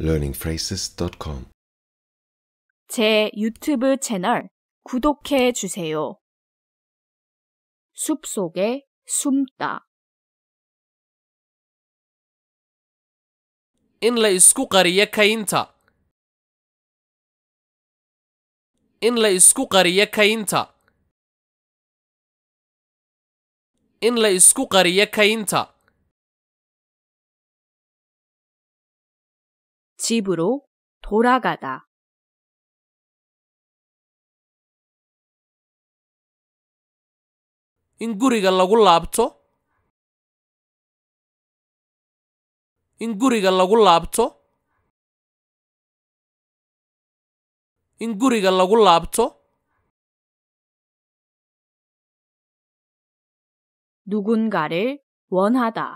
learningphrases.com 제 유튜브 채널 구독해 주세요. 숲속에 숨다. in la isku qariyo kaynta in la isku qariyo kaynta in la isku qariyo kaynta 집으로 돌아가다. in guriga lagu laabto in guriga lagu laabto in guriga lagu laabto 누군가를 원하다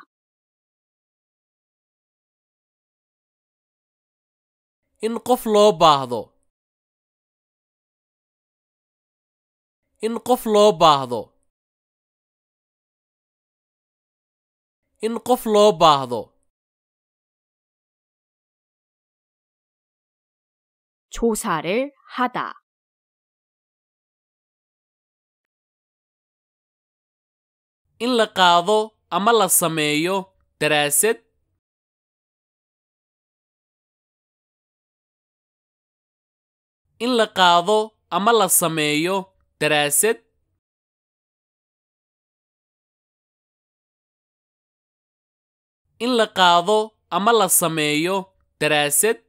in qof loo baahdo in qof loo baahdo in qof loo baahdo 조사를 하다 in la qaado ama la sameeyo daraasad in la qaado ama la sameeyo daraasad in la qaado ama la sameeyo daraasad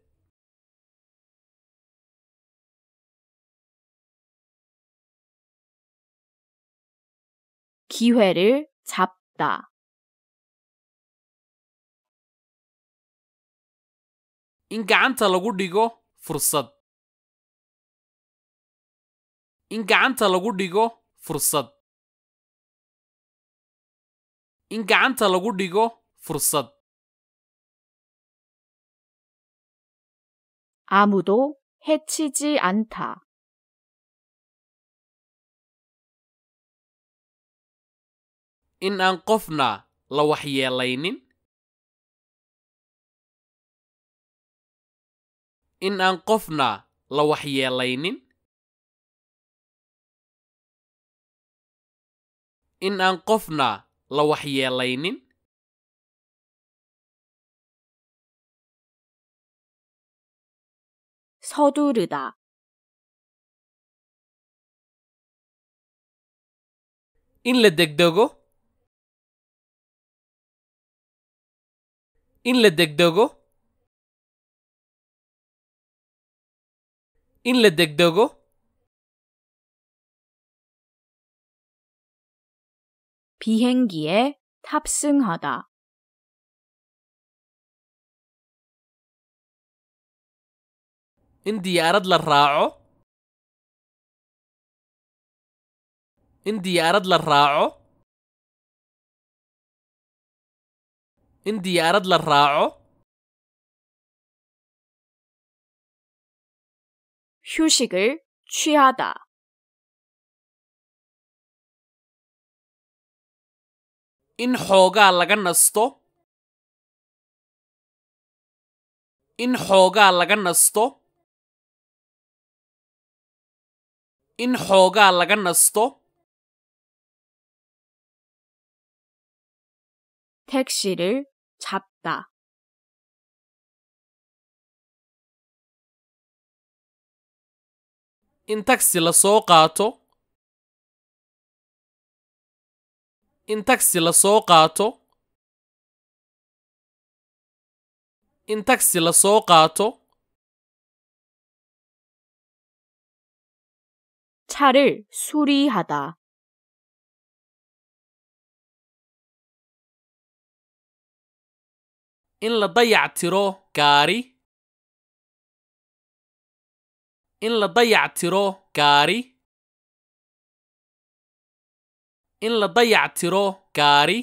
기회를 잡다 in gacanta lagu dhigo fursad in gacanta lagu dhigo fursad in gacanta lagu dhigo fursad 아무도 해치지 않다. in aan qofna la waxyeelaynin in aan qofna la waxyeelaynin in aan qofna la waxyeelaynin 서두르다 in la degdego in la degdego in la degdego 비행기에 탑승하다. عندي عرض للراعو عندي عرض للراعو عندي عرض للراعو 휴식을 취하다. in xoogaa laga nasto in xoogaa laga nasto in xoogaa laga nasto 택시를 잡다 in tagsi la soo qaato in tagsi lasoo qaato in tagsi la soo qaato 차를 수리하다 in la dayactiro gaari in la dayac tiro gaari in la dayac tiro gaari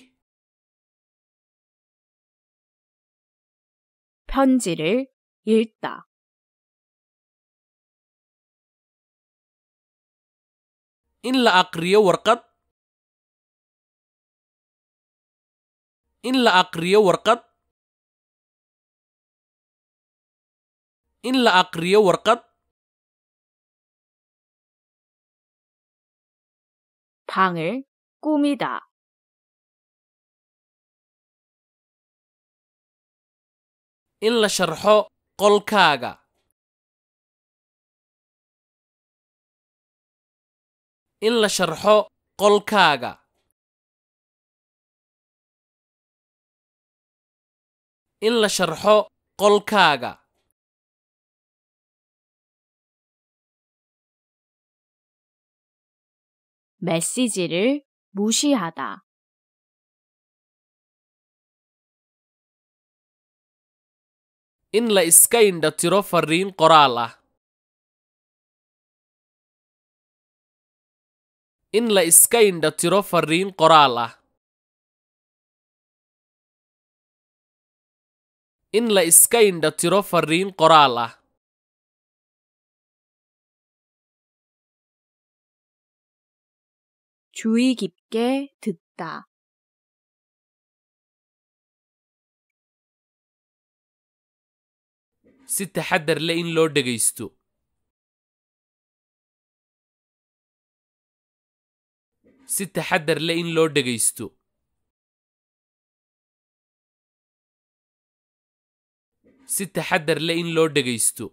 편지를 읽다 in la aqriyo warqad in la aqriyo warqad in la aqriyo warqad 방을 꾸미다 in la sharxo qolkaaga in la sharxo qolkaaga in la sharxo qolkaaga 메시지를 무시하다 in la iska indha tiro fariin qoraal ah in la iska indha tiro fariin qoraal ah in la iska indha tiro qoraal ah 주의 깊게 듣다. si taxaddar le in loo dhegaysto si taxaddar le in loo dhegaysto si taxaddar le in loo dhegaysto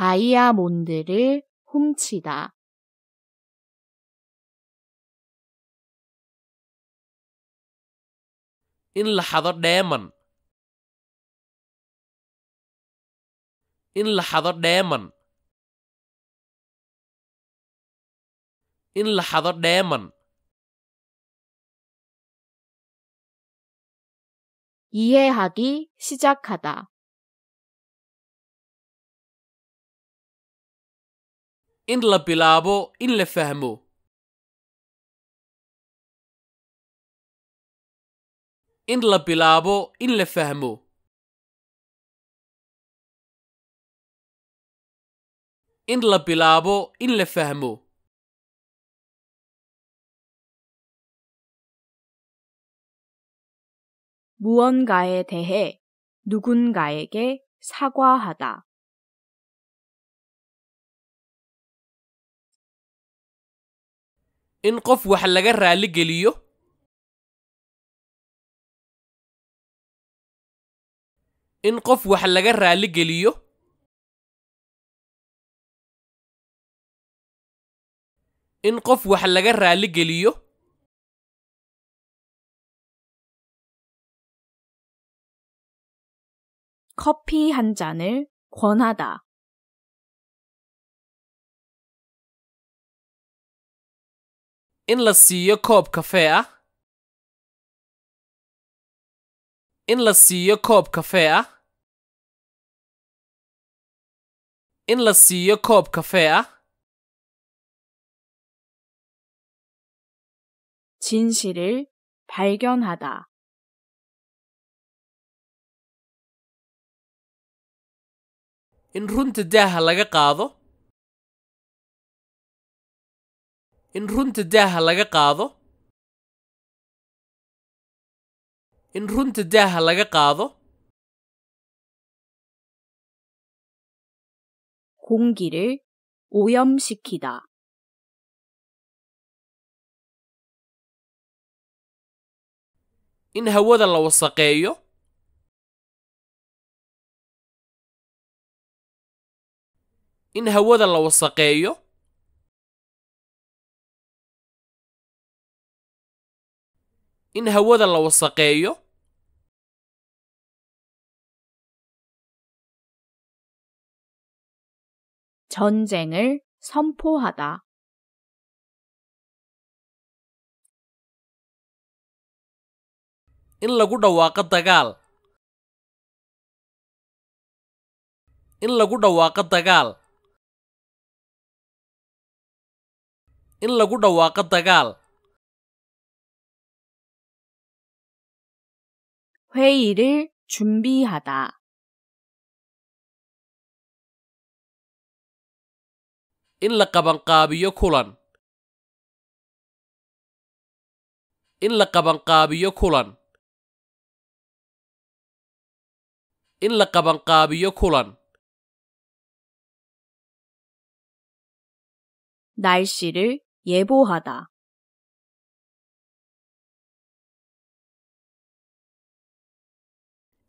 다이아몬드를 훔치다. In لحظات دائما In لحظات دائما In لحظات دائما 이해하기 시작하다. in la bilaabo in la fahmo in la bilaabo in la fahmo in la bilaabo in la fahmo 무언가에 대해 누군가에게 사과하다. in qof wax laga raalli geliyo in qof wax laga raalli geliyo in qof wax laga raalli geliyo 커피 한 잔을 권하다 in la siiyo koob kafee ah in la siiyo koob kafee ah in la siiyo koob kafee ah 진실을 발견하다. in runta daaha laga qaado in runta daaha laga qaado in runta daaha laga qaado 공기를 오염시키다. in hawada la wasaqeeyo in hawada la wasaqeeyo in hawada la wasaqeeyo 전쟁을 선포하다. in lagu dhawaaqo dagaal in lagu dhawaaqo dagaal in lagu dhawaaqo dagaal 회의를 준비하다. in la qabanqaabiyo kulan in la qabanqaabiyo kulan in la qabanqaabiyo kulan 날씨를 예보하다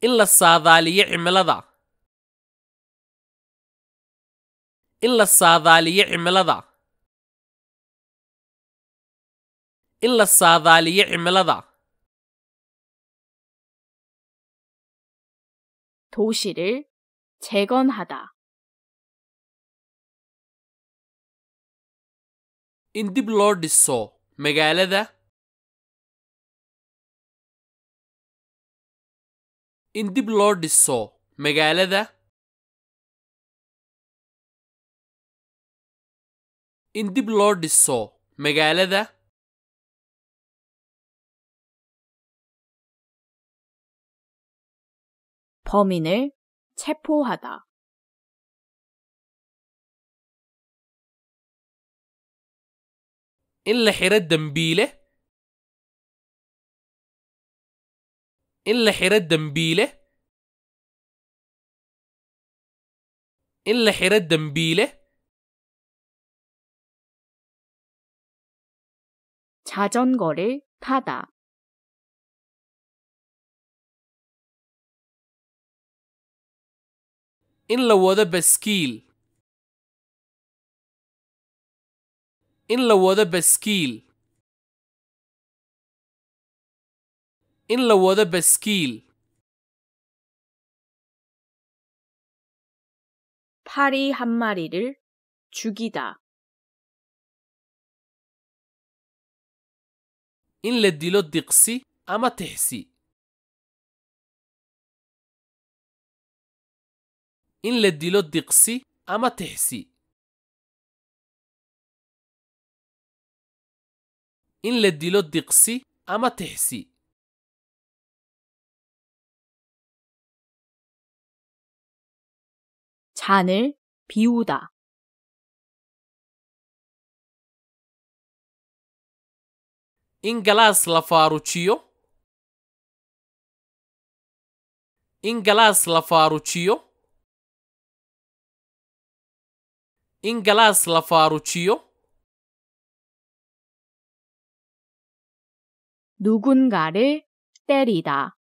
in la saadaaliyo cimilada in la saadaaliyo cimilada in la saadaaliyo cimilada 도시를 재건하다. in dib loo dhiso magaalada in dib loo dhiso magaalada in dib loo dhiso magaalada 범인을 체포하다. in la xiro dembiile in la xiro dembiile in la xiro dembiile 자전거를 타다 in la wado baskiil in la wado baskiil in la wado baskiil 한 마리를 죽이다. in la dilo diqsi ama tixsi in la dilo diqsi ama tixsi in la dilo diqsi ama tixsi 반을 비우다. in galaas la faarujiyo in galaas 누군가를 때리다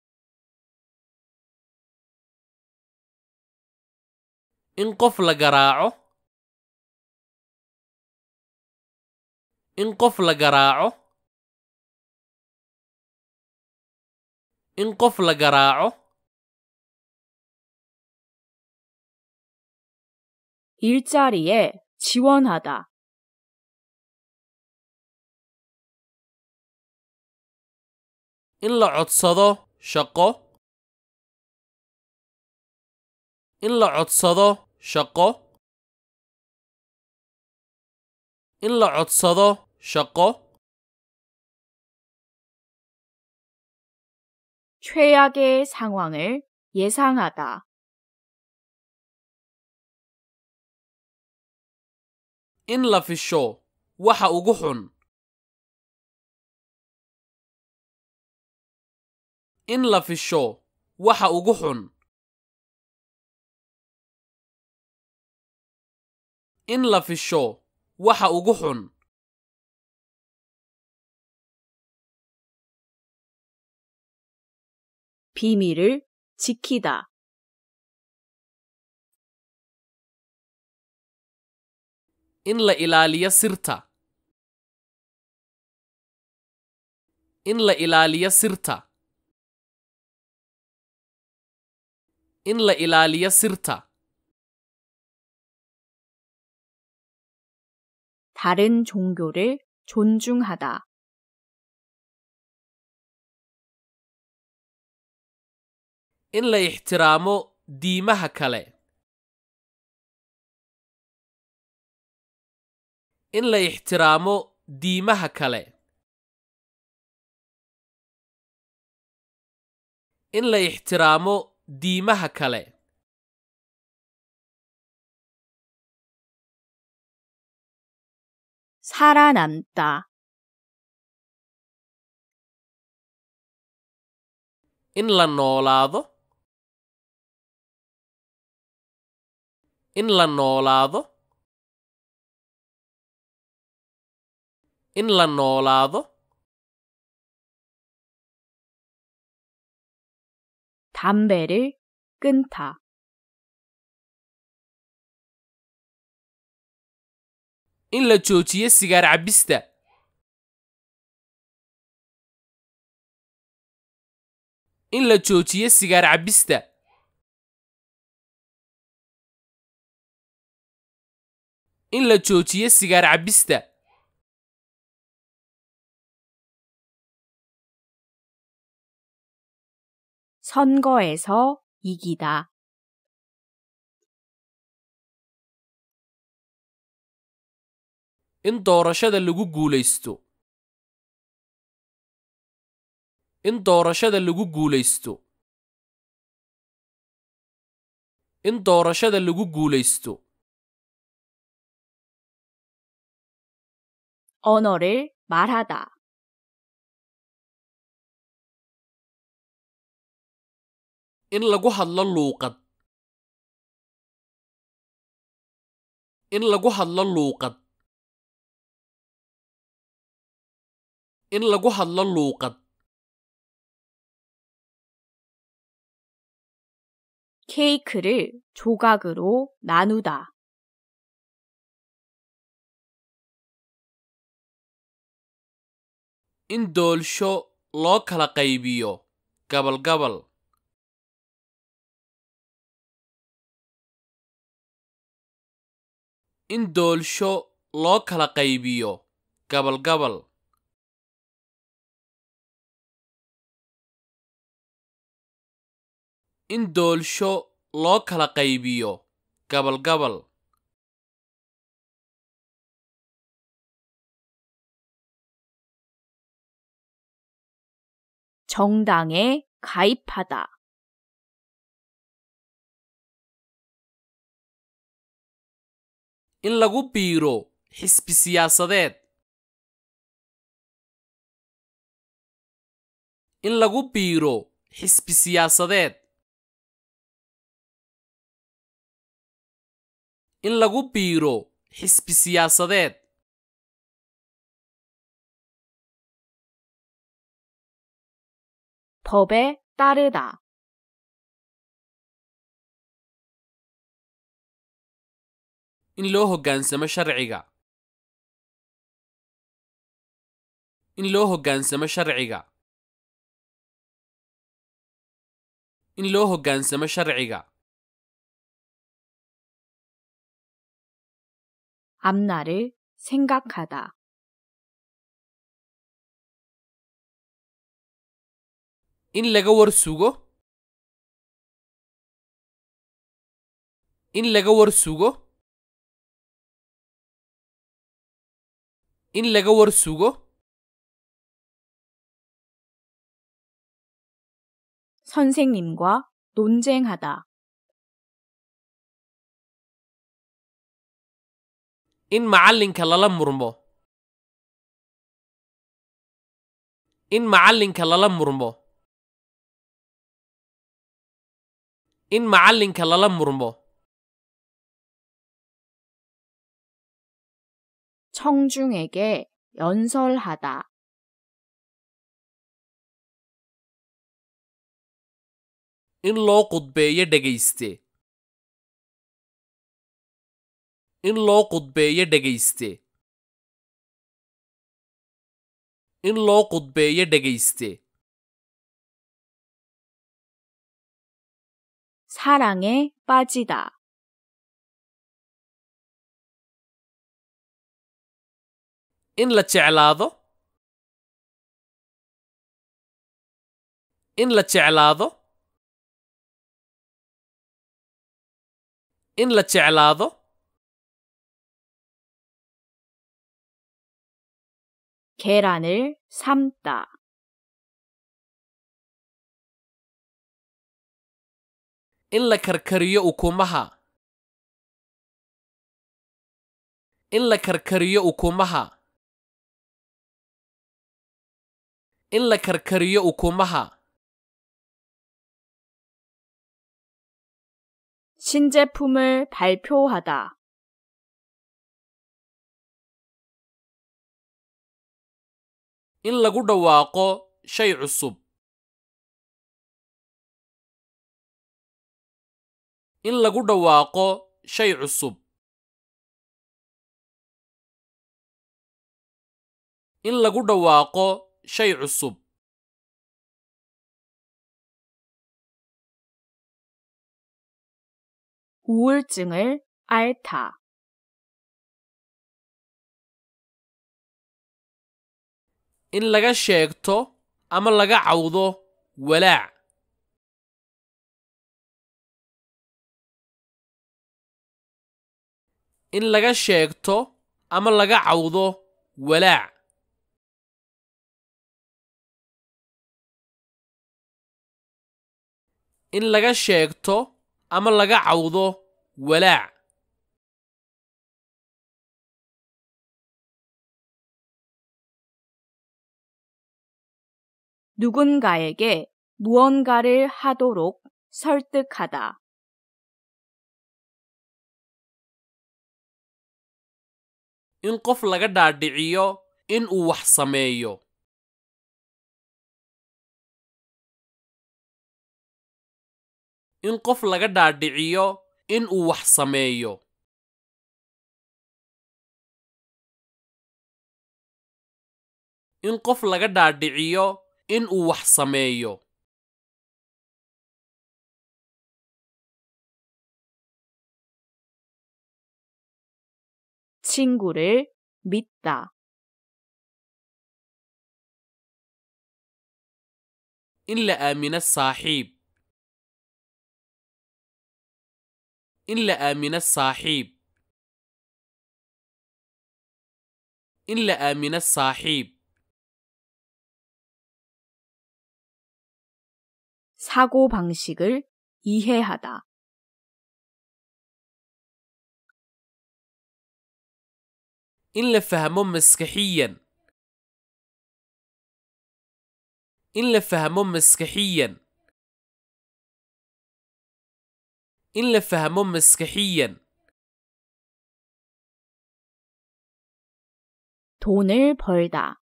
إن قف لقراعو إن قف لقراعو إن قف لقراعو إلزاري 지원하다 إن لا عطسدو شقو in la codsado shaqo in la codsado shaqo 상황을 예상하다 in la fisho waxa ugu xun in la fisho waxa ugu xun in la fisho waxa ugu xun 비밀을 in la ilaaliyo sirta in la ilaaliyo sirta in la ilaaliyo sirta 다른 종교를 존중하다. in la ixtiraamo diimaha kale in la ixtiraamo diimaha kale in la ixtiraamo diimaha kale 살아남다. in la noolaado in la noolaado in la noolaado 담배를 끊다. in la joojiyo sigaar cabbista in la joojiyo sigaar cabbista in la joojiyo sigaar cabbista 선거에서 이기다 in doorashada lagu guulaysto in doorashada lagu guulaysto in doorashada lagu guulaysto 언어를 말하다 in lagu hadlo luuqad in lagu hadlo luuqad in lagu hadlo luuqad 케이크를 조각으로 나누다. in doolsho loo kala qaybiyo gabalgabal. in doolsho loo kala qaybiyo gabalgabal. in doolsho loo kala qaybiyo gabal-gabal 가입하다. in lagu biiro xisbi siyaasadeed in lagu biiro xisbi siyaasadeed in lagu biiro xisbi siyaasadeed 법에 in loo hoggaansamo sharciga in loo hoggaansamo sharciga in loo hoggaansamo sharciga 앞날을 생각하다. in lega war sugo in lega war sugo in lega war sugo 선생님과 논쟁하다 in macallinka lala murmo in macallinka lala murmo in macallinka lala murmo 청중에게 연설하다 in loo qudbeeyo dhegayste in loo qudbeeyo dhegayste in loo qudbeeyo dhegayste 사랑에 빠지다 in la jeclaado in la jeclaado in la jeclaado 계란을 삶다. in la karkariyo ukumaha in la karkariyo ukumaha in la karkariyo ukumaha 신제품을 발표하다 in lagu dhawaaqo shay cusub in lagu dhawaaqo shay cusub in lagu dhawaaqo shay cusub 우울증을 앓다 in laga sheegto ama laga cawdo walaac in laga sheegto ama laga cawdo walaac in laga sheegto ama laga cawdo walaac 누군가에게 무언가를 하도록 설득하다. in qof laga dhaadhiciyo in uu wax sameeyo in qof laga dhaadhiciyo in uu wax sameeyo in qof laga dhaadhiciyo in uu wax sameeyo 친구를 믿다. إن لآمن الصاحب إن لآمن الصاحب إن لآمن الصاحب 사고 방식을 이해하다. إن لفهمهم مسيحيا إن لفهمهم مسيحيا إن لفهمهم مسيحيا 돈을 벌다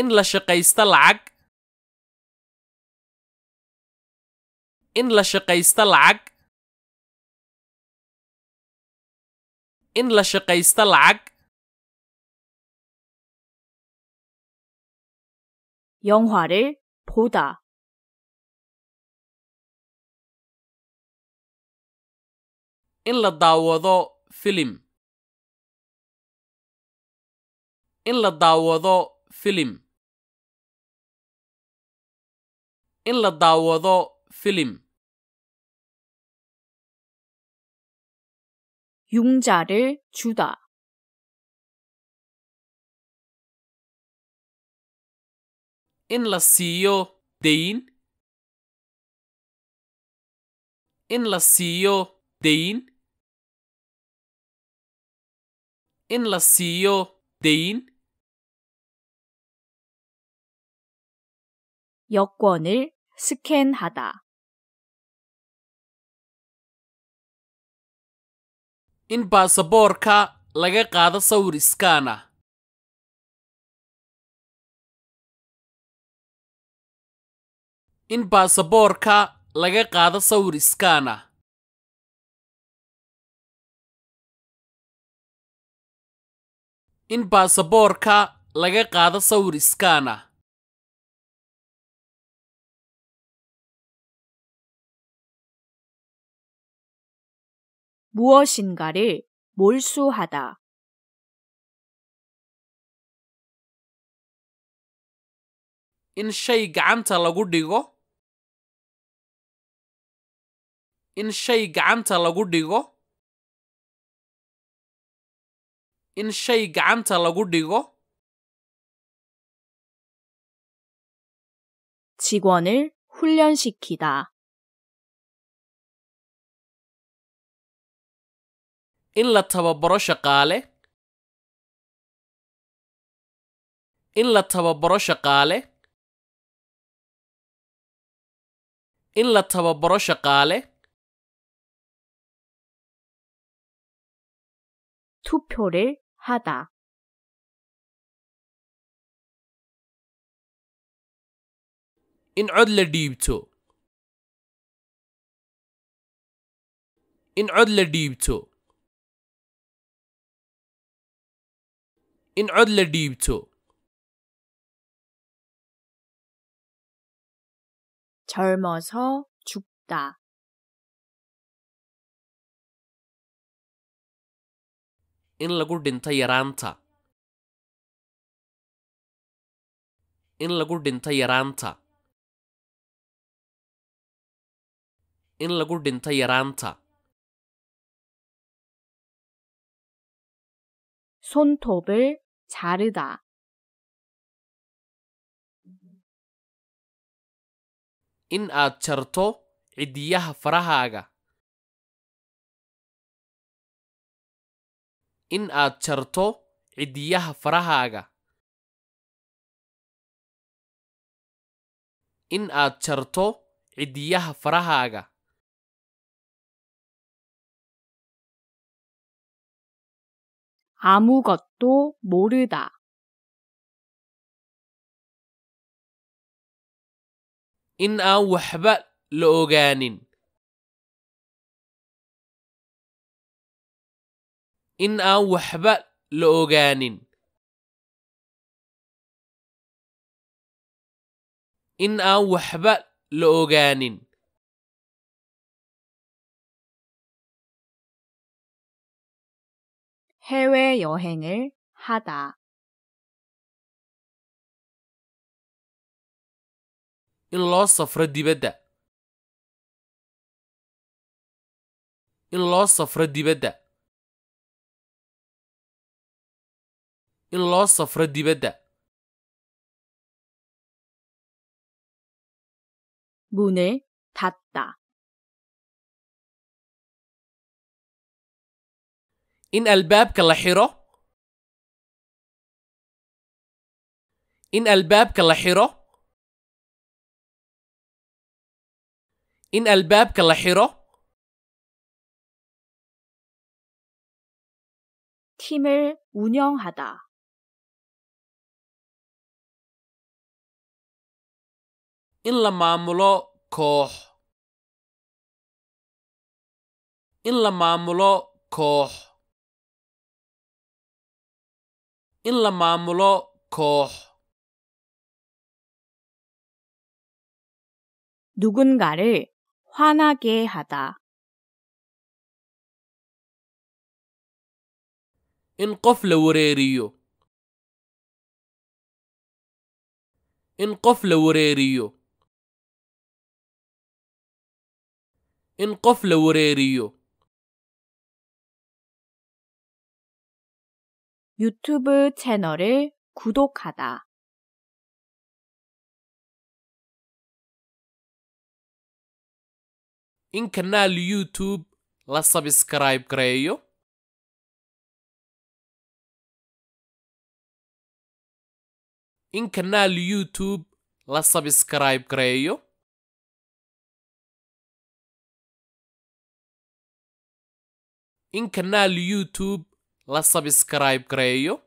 in la shaqaysta lacag in la shaqaysta lacag in la shaqaysta lacag 영화를 보다 in la daawado filim in la daawado filim in la daawado filim 용자를 주다 in la siiyo deyn in la siiyo deyn in la siiyo deyn 여권을 스캔하다. in baasaboorka laga qaado sawir iskaan ah in baasaboorka laga qaado sawir iskaan ah in baasaboorka laga qaado sawir 무엇인가를 몰수하다. in shay gacanta lagu dhigo in shay gacanta lagu dhigo in shay gacanta lagu dhigo 직원을 훈련시키다. in la tababaro shaqaale in la tababaro shaqaale in la tababaro shaqaale 투표를 하다 in cod la dhiibto in cod la dhiibto in cod la dhiibto 젊어서 in lagu dhinto yaraanta in lagu dhinto yaraanta in lagu dhinto yaraanta 손톱을 자르다 in aad jarto cidiyaha farahaaga in aad jarto cidiyaha farahaaga in aad jarto cidiyaha farahaaga 아무것도 모르다. in aan waxba la ogaanin in aan waxba la ogaanin in aan waxba la ogaanin 해외여행을 하다. in loo safro dibadda in loo safro dibadda in loo safro dibadda 문을 닫다 in albaabka la xiro in albaabka la xiro in albaabka la xiro 팀을 운영하다 in la maamulo koox in la maamulo koox in la maamulo koox 누군가를 화나게 하다 in qof la wareeriyo in qof la wareeriyo in qof la wareeriyo 유튜브 채널을 구독하다. in kanaal youtube la sabskrayb gareeyo in kanaal youtube la sabskrayb gareeyo in kanaal youtube la subscribe gareeyo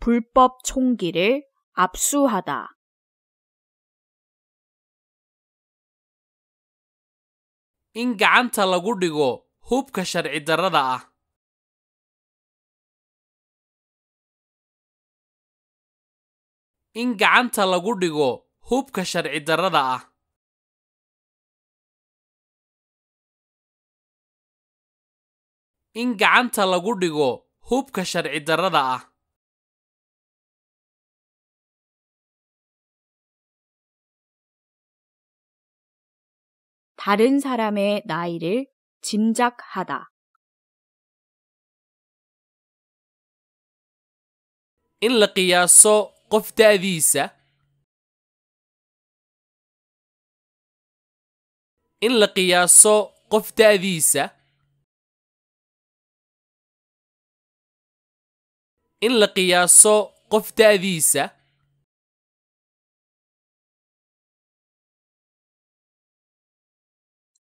불법 총기를 압수하다. in gacanta lagu dhigo hubka sharci darrada ah in gacanta lagu dhigo hubka sharci darrada ah in gacanta lagu dhigo hubka sharci darrada ah 다른 사람의 나이를 짐작하다. in la qiyaaso qof da'diisa in la qiyaaso qof da'diisa in la qiyaaso qof da'diisa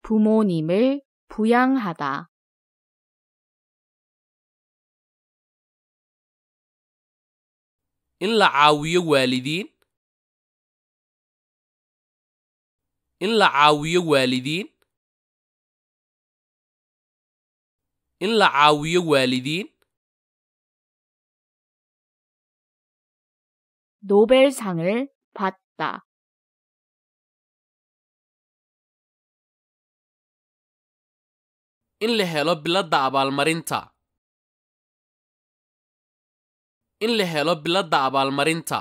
부모님을 부양하다. in la caawiyo waalidiin in la caawiyo waalidiin in la caawiyo waalidiin 노벨상을 받다. in la helo biladda abaalmarinta in la helo biladda abaalmarinta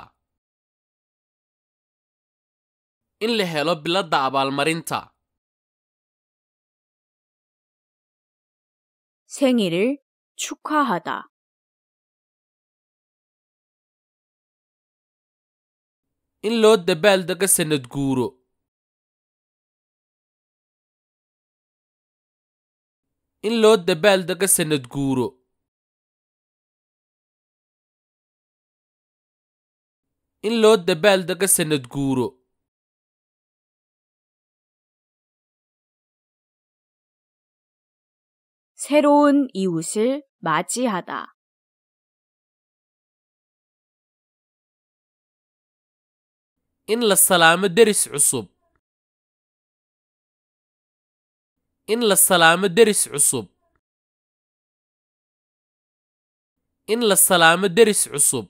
in la 생일을 축하하다 in loo dabaaldego sannad guuro in loo dabaaldego sannad guuro in loo dabaaldego sannad guuro 이웃을 맞이하다 in la salaamo deris cusub in la salaamo deris cusub in la salaamo deris cusub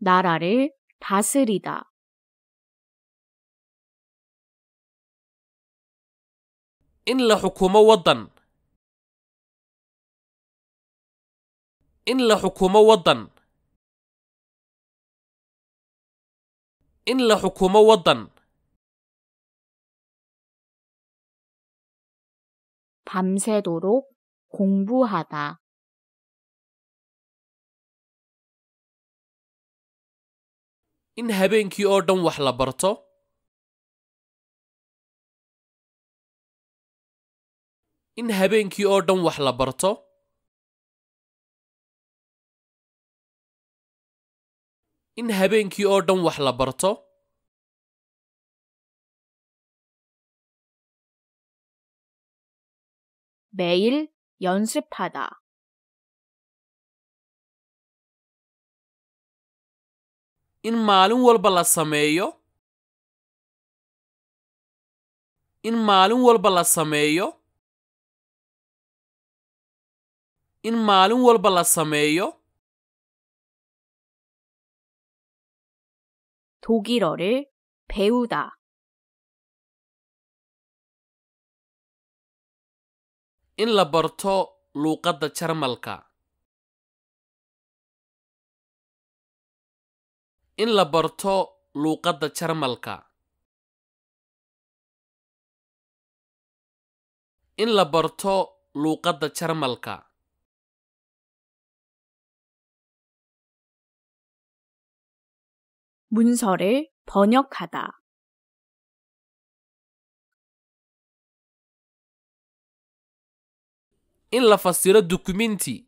나라를 다스리다 in la xukumo waddan in la xukumo waddan in la xukumo waddan 밤새도록 공부하다 in habeenkii oo dhan wax la barto in habeenkii oo dhan wax la barto in habeenkii oo dhan wax la barto 매일 in maalin walba la sameeyo in maalin walba la sameeyo in maalin walba la sameeyo 독일어를 배우다. in la barto luuqadda jarmalka in la barto luuqadda jarmalka in la barto luuqadda jarmalka 문서를 번역하다. إن لا فسر دوكومنتي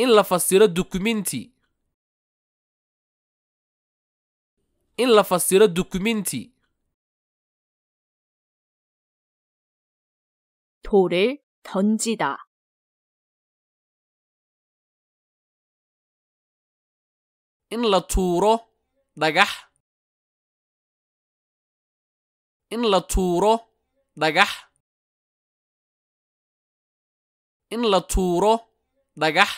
إن لا فسر دوكومنتي إن لا فسر دوكومنتي 돌을 던지다 in la tuuro dhagax in la tuuro dhagax in la tuuro dhagax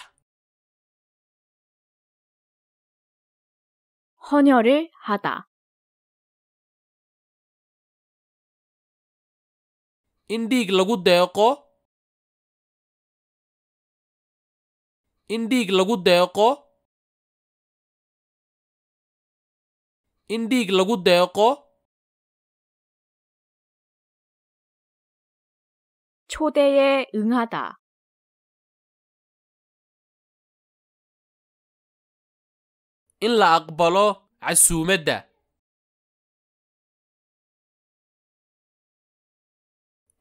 헌혈을 하다 in dhiig lagu deeqo in dhiig lagu deeqo in dhiig lagu deeqo 초대에 응하다 in la aqbalo casuumadda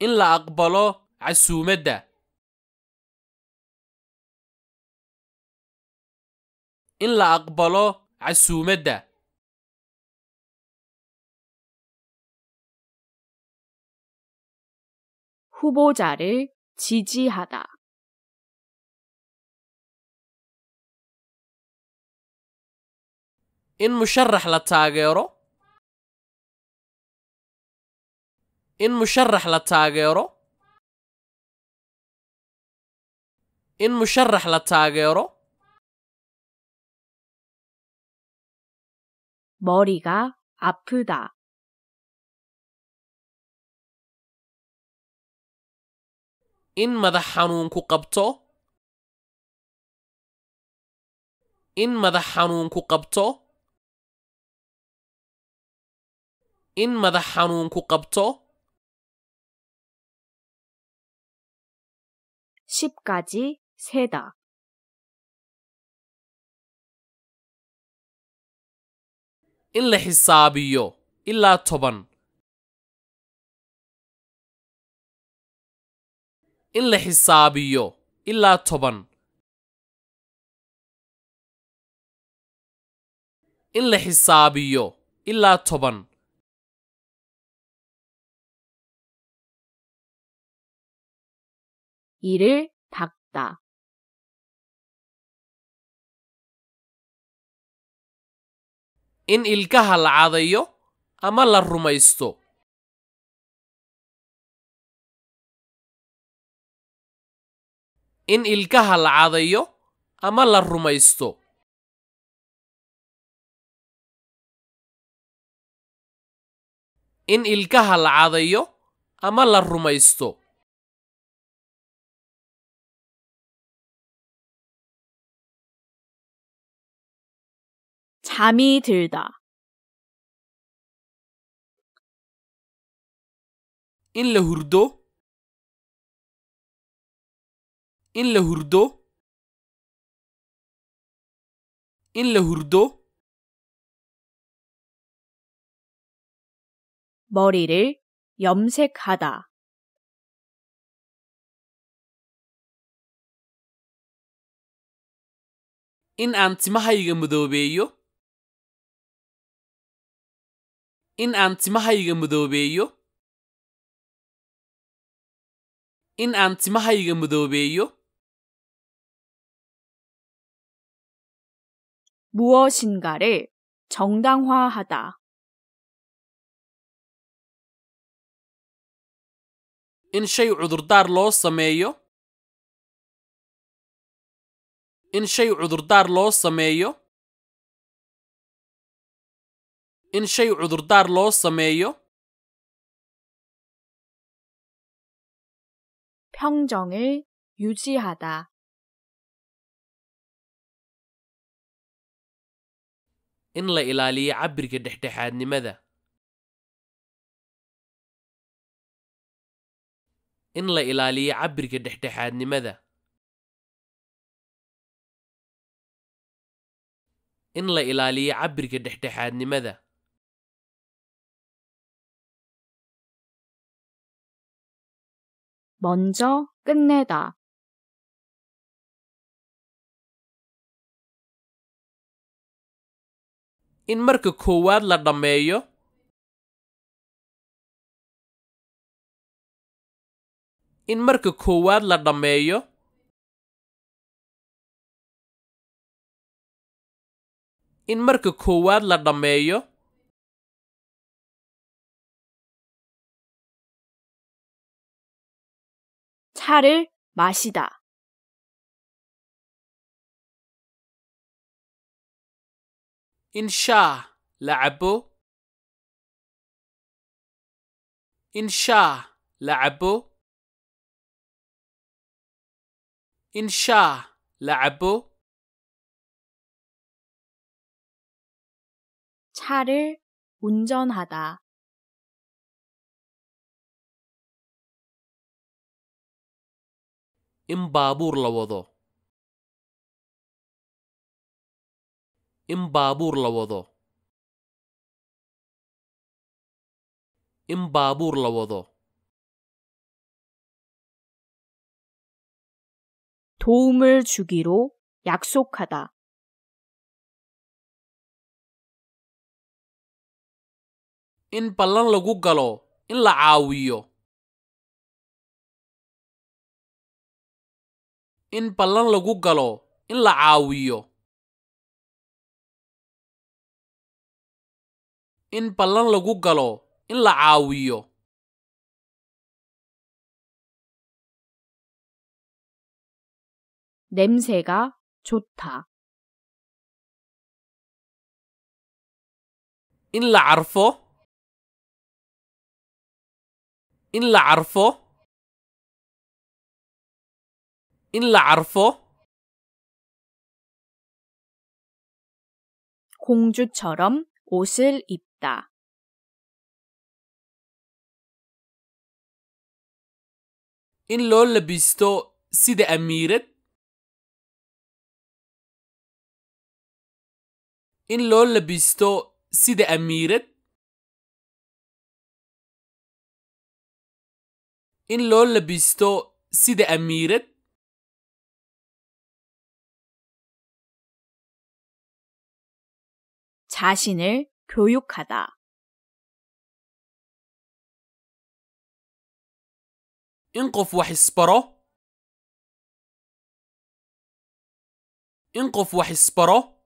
in la aqbalo casuumadda in la aqbalo casuumadda 후보자를 지지하다. in musharax la taageero in musharax la taageero in musharax la taageero 머리가 아프다 in madax xanuunku qabto in madax xanuunku qabto in madax xanuunku qabto 십까지 세다. in la xisaabiyo ilaa toban in la xisaabiyo ilaa toban in la xisaabiyo ilaa toban 이를 닦다. in ilkaha la cadayo ama la rumaysto in ilkaha la cadayo ama la rumaysto in ilkaha la cadayo ama la rumaysto 잠이 들다 in la hurdo in la hurdo in la hurdo 머리를 염색하다 in aan timahayga madoobeeyo in aan timahayga madoobeeyo in aan timahayga madoobeeyo 무엇인가를 정당화하다. in shay cudurdaar loo sameeyo in shay cudurdaar loo sameeyo in shay cudurdaar loo sameeyo 평정을 유지하다 إن لا إلالي عبرك دحدحاد نمذا إن لا إلالي عبرك دحدحاد نمذا إن لا إلالي عبرك دحدحاد نمذا مونجو 끝내다 in marka koowaad la dhammeeyo in marka koowaad la dhammeeyo in marka koowaad la dhammeeyo 차를 마시다 إنشاء لعبو إنشاء لعبو إنشاء لعبو 차를 운전하다 إن بابور لوضو in baabuur la wado in baabuur la wado 도움을 주기로 약속하다. in ballan lagu galo in la caawiyo in ballan lagu galo in la caawiyo in ballan lagu galo in la caawiyo 냄새가 좋다. in la carfo in la carfo in la carfo 공주처럼 옷을 입 大in loo labisto sida amiirad in loo labisto sida amiirad in loo labisto sida amiirad 자신을 교육하다. انقف وحسبرة انقف وحسبرة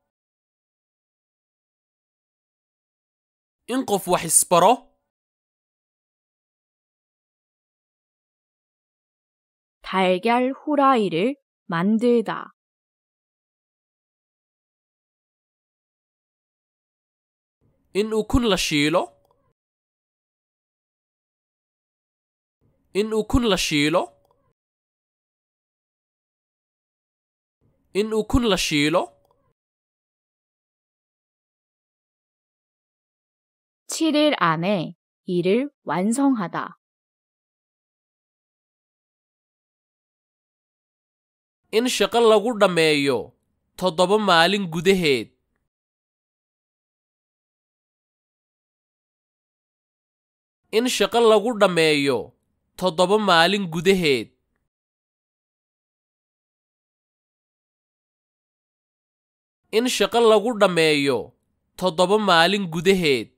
انقف وحسبرة 달걀 후라이를 만들다. in ukun la shiilo in ukun la shiilo in ukun la shiilo 칠일 안에 일을 완성하다. in shaqo lagu dhameeyo toddoba maalin gudaheed in shaqo lagu dhammeeyo toddoba maalin gudaheed in shaqo lagu dhammeeyo toddoba maalin gudaheed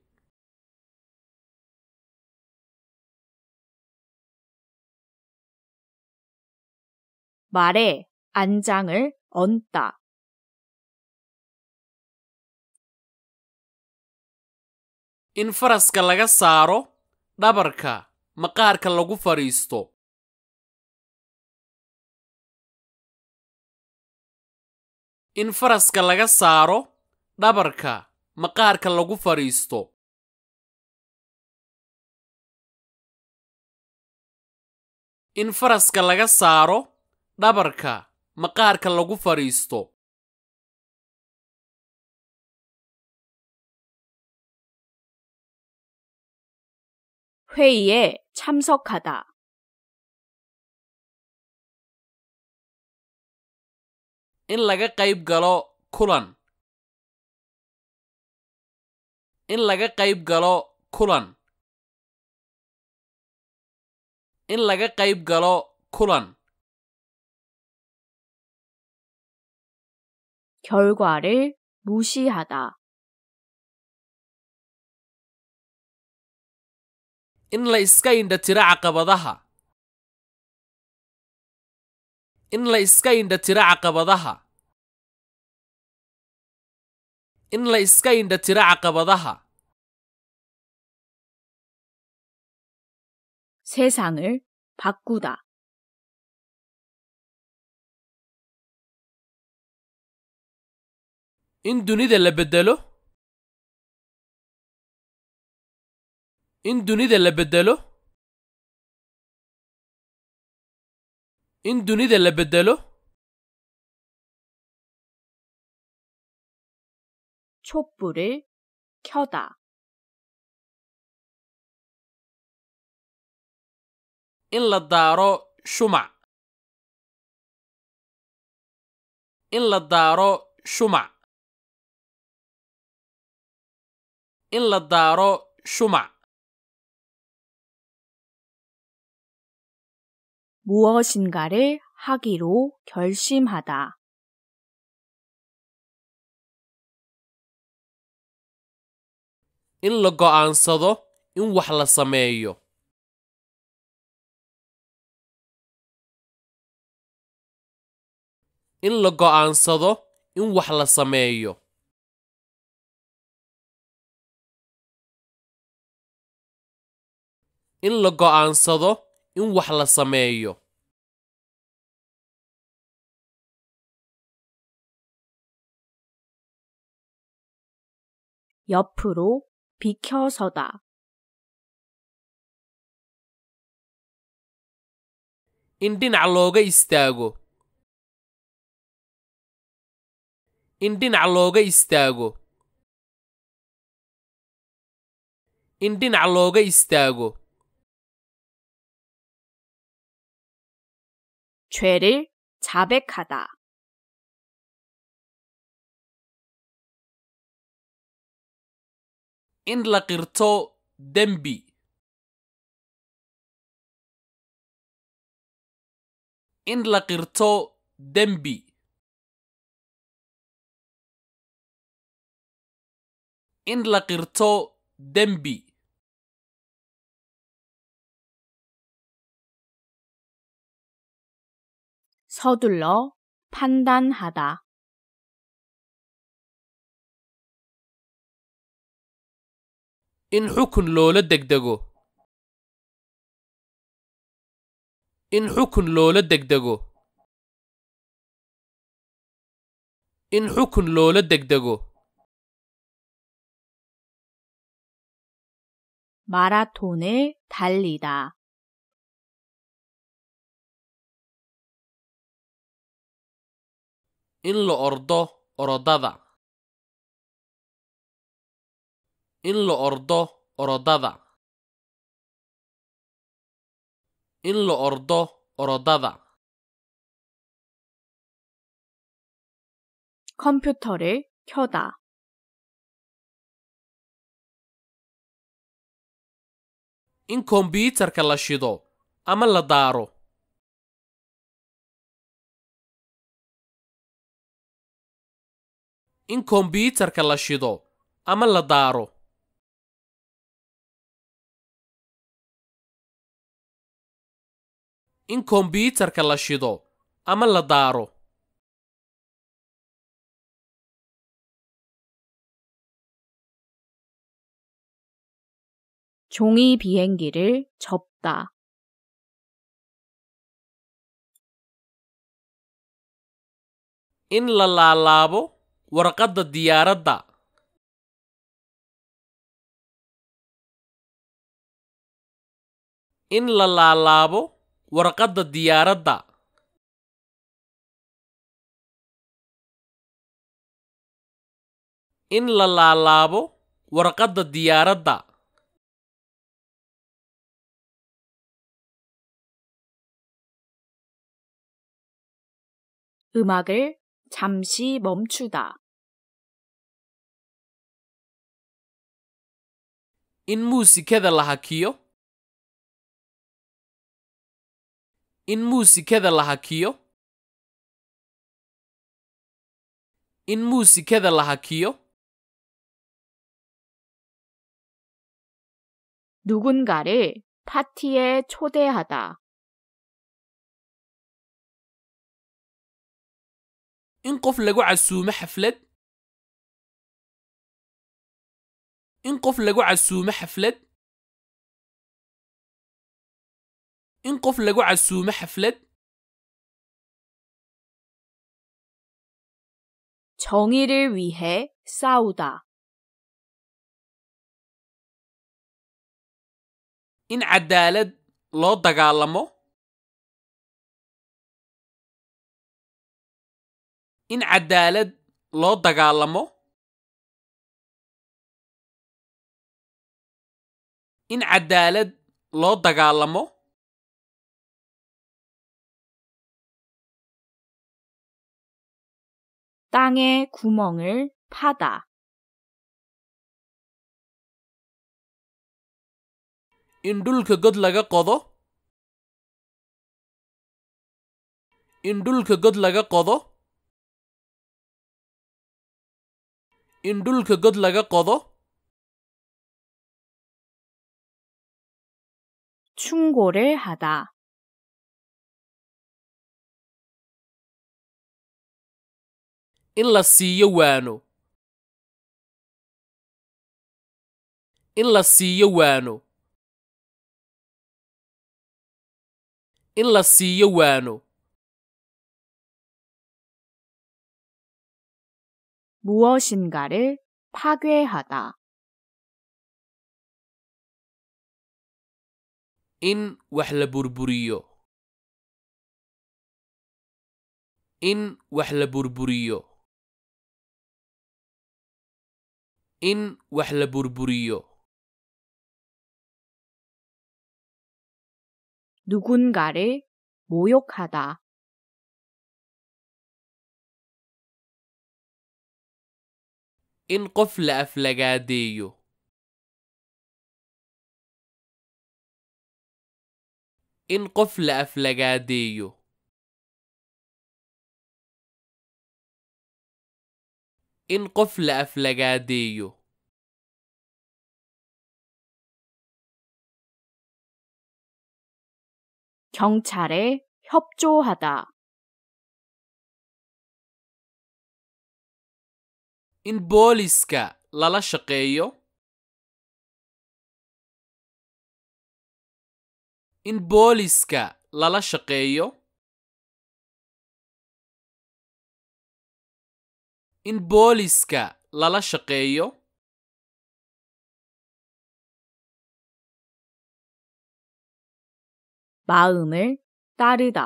말에 안장을 얹다. in faraska laga saaro dhabarka maqaarka lagu fadhiisto in faraska laga saaro dhabarka maqaarka lagu fadhiisto in faraska laga saaro dhabarka maqaarka lagu fadhiisto 회의에 참석하다. in laga qayb galo kulan in laga qayb galo kulan in laga qayb galo kulan 결과를 무시하다 in la iska indhatiro caqabadaha in la iska indhatiro caqabadaha in la iska indhatiro caqabadaha 세상을 바꾸다 in dunida la bedelo in dunida la bedelo in dunida la beddelo 켜다 in la daaro shumac in la daaro shumac in la daaro shumac 무엇인가를 하기로 결심하다. in la go'aansado in wax la sameeyo in la go'aansado in wax la sameeyo in la go'aansado in wax la sameeyo 비켜서다. in dhinac looga istaago in dhinac looga istaago in dhinac looga istaago 죄를 자백하다. in la qirto dembi in la qirto dembi in la qirto dembi 서둘러 판단하다. in xukun loola degdego in xukun loola degdego in xukun loola degdego 마라톤을 달리다 in la ordo orodada in la ordo orodada in la ordo orodada 컴퓨터를 켜다 in computerka la shido ama la daaro in kombyuutarka la shido ama la daaro in kombyuutarka la shido ama la daaro 비행기를 접다. in la laalaabo warqadda diyaaradda in la laalaabo warqadda diyaaradda in la laalaabo warqadda diyaaradda 음악을 잠시 멈추다 in muusikada la hakiyo in muusikada la hakiyo in muusikada la hakiyo 누군가를 파티에 초대하다. in qof lagu casuumo xaflad in qof lagu casuumo xaflad in qof lagu casuumo xaflad 정의를 위해 싸우다 in cadaalad loo dagaalamo in cadaalad loo dagaalamo in cadaalad loo dagaalamo 땅에 구멍을 파다. in dhulka god laga qodo in dhulka god laga qodo in dhulka god laga qodo 충고를 하다. in la siiyo waano in la siiyo waano in la siiyo waano 무엇인가를 파괴하다 in wax la burburiyo in wax la burburiyo in wax la burburiyo 누군가를 모욕하다 in qof la aflagaadeeyo إن قفل أفلجاديو إن قفل أفلجاديو إن بوليسكا لالا شقيو in booliska lala shaqeeyo in booliska lala shaqeeyo 마음을 따르다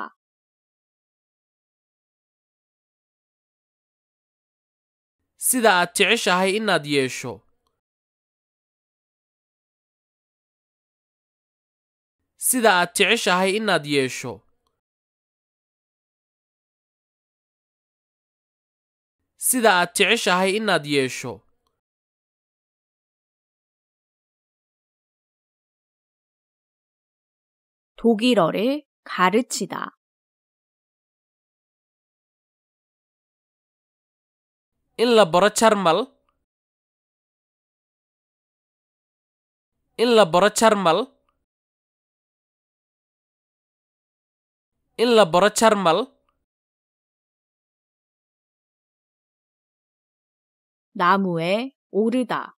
sida aad jeceshahay inaad yeesho sida aad jeceshahay inaad yeesho sida aad jeceshahay inaad yeesho 독일어를 가르치다. in la baro jarmal in la baro jarmal in la baro jarmal 나무에 오르다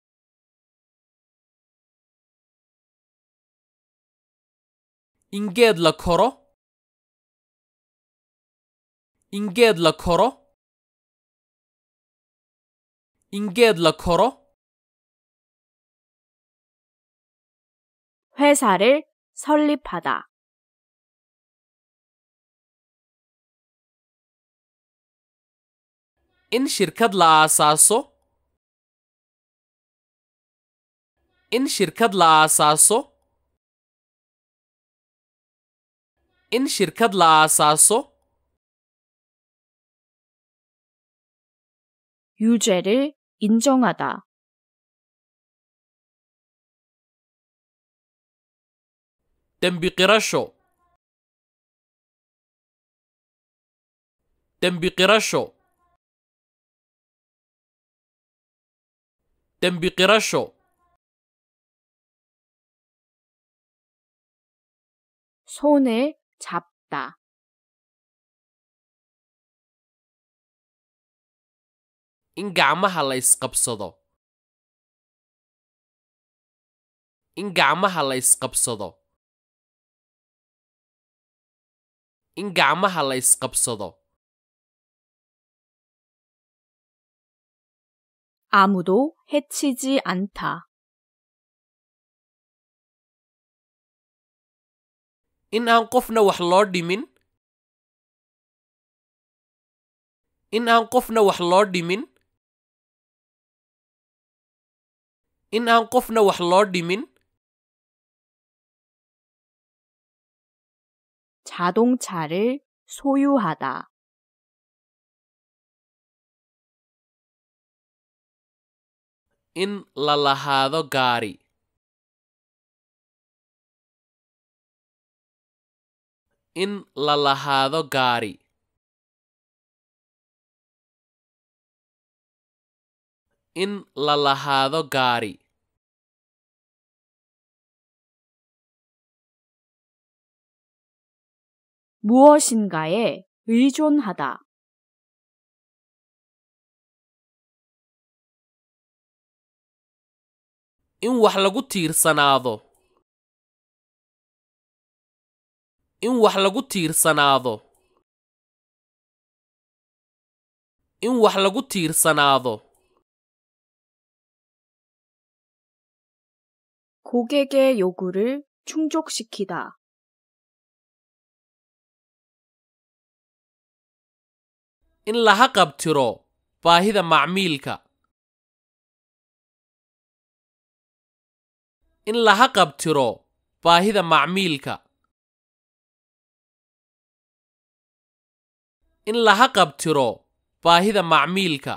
인게드 라 코로 인게드 라 코로 인게드 라 코로 회사를 설립하다 in shirkad la aasaaso in shirkad la aasaaso in shirkad la aasaaso 유죄를 인정하다 덤비끼라쇼 덤비끼라쇼 dembi qirasho 손을 잡다 in gacmaha la isqabsado in gacmaha la isqabsado in gacmaha la isqabsado 아무도 해치지 않다. in aan qofna wax loo dhimin in aan qofna wax loo dhimin in aan qofna wax loo dhimin 자동차를 소유하다 in la lahaado gaari in la lahaado gaari in la lahaado gaari 무엇인가에 의존하다 in wax lagu tiirsanaado in wax lagu tiirsanaado in wax lagu tiirsanaado 고객의 요구를 충족시키다. in laha qabtiro baahida macmiilka in laha qabtiro baahida macmiilka in laha qabtiro baahida macmiilka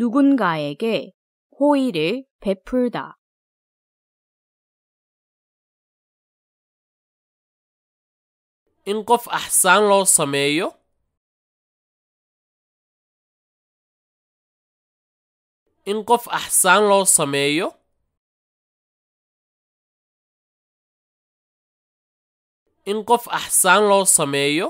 누군가에게 호의를 베풀다. in qof axsaan loo sameeyo in qof axsaan loo sameeyo in qof axsaan loo sameeyo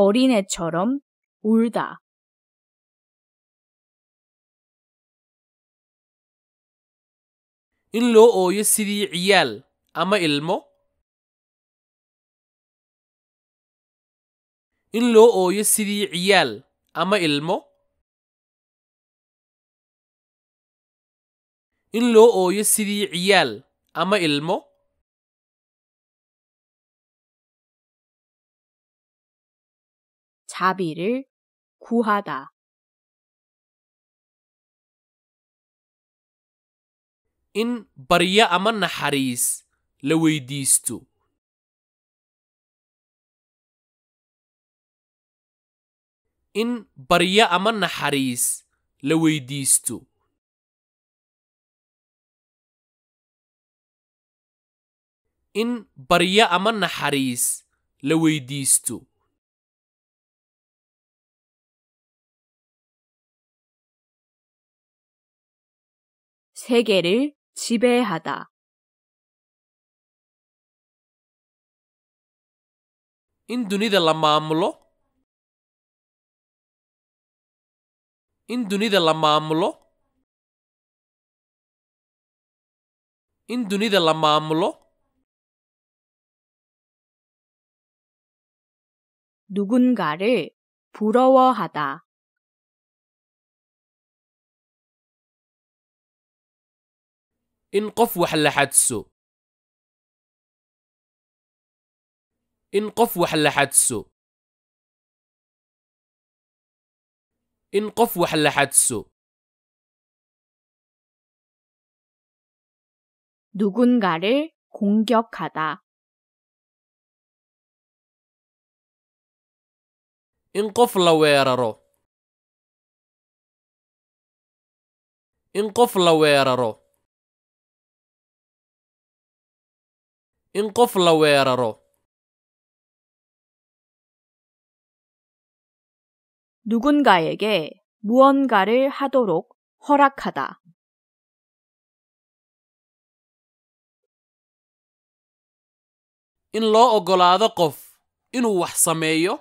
어린애처럼 울다. in loo ooyo sidii ciyaal ama ilmo in loo ooyo sidii ciyaal ama ilmo in loo ooyo sidii ciyaal ama ilmo 자비를 구하다. in barya ama naxariis la weydiisto in baryo ama naxariis la weydiisto in baryo ama naxariis la weydiisto 세계를 지배하다. in dunida la maamulo in dunida la maamulo in dunida la maamulo 누군가를 부러워하다 in qof wax la xadso in qof wax la xadso in qof wax la xadso in qof la weeraro in qof la weeraro in qof la weeraro 누군가에게 무언가를 하도록 허락하다. in loo oggolaado qof inuu wax sameeyo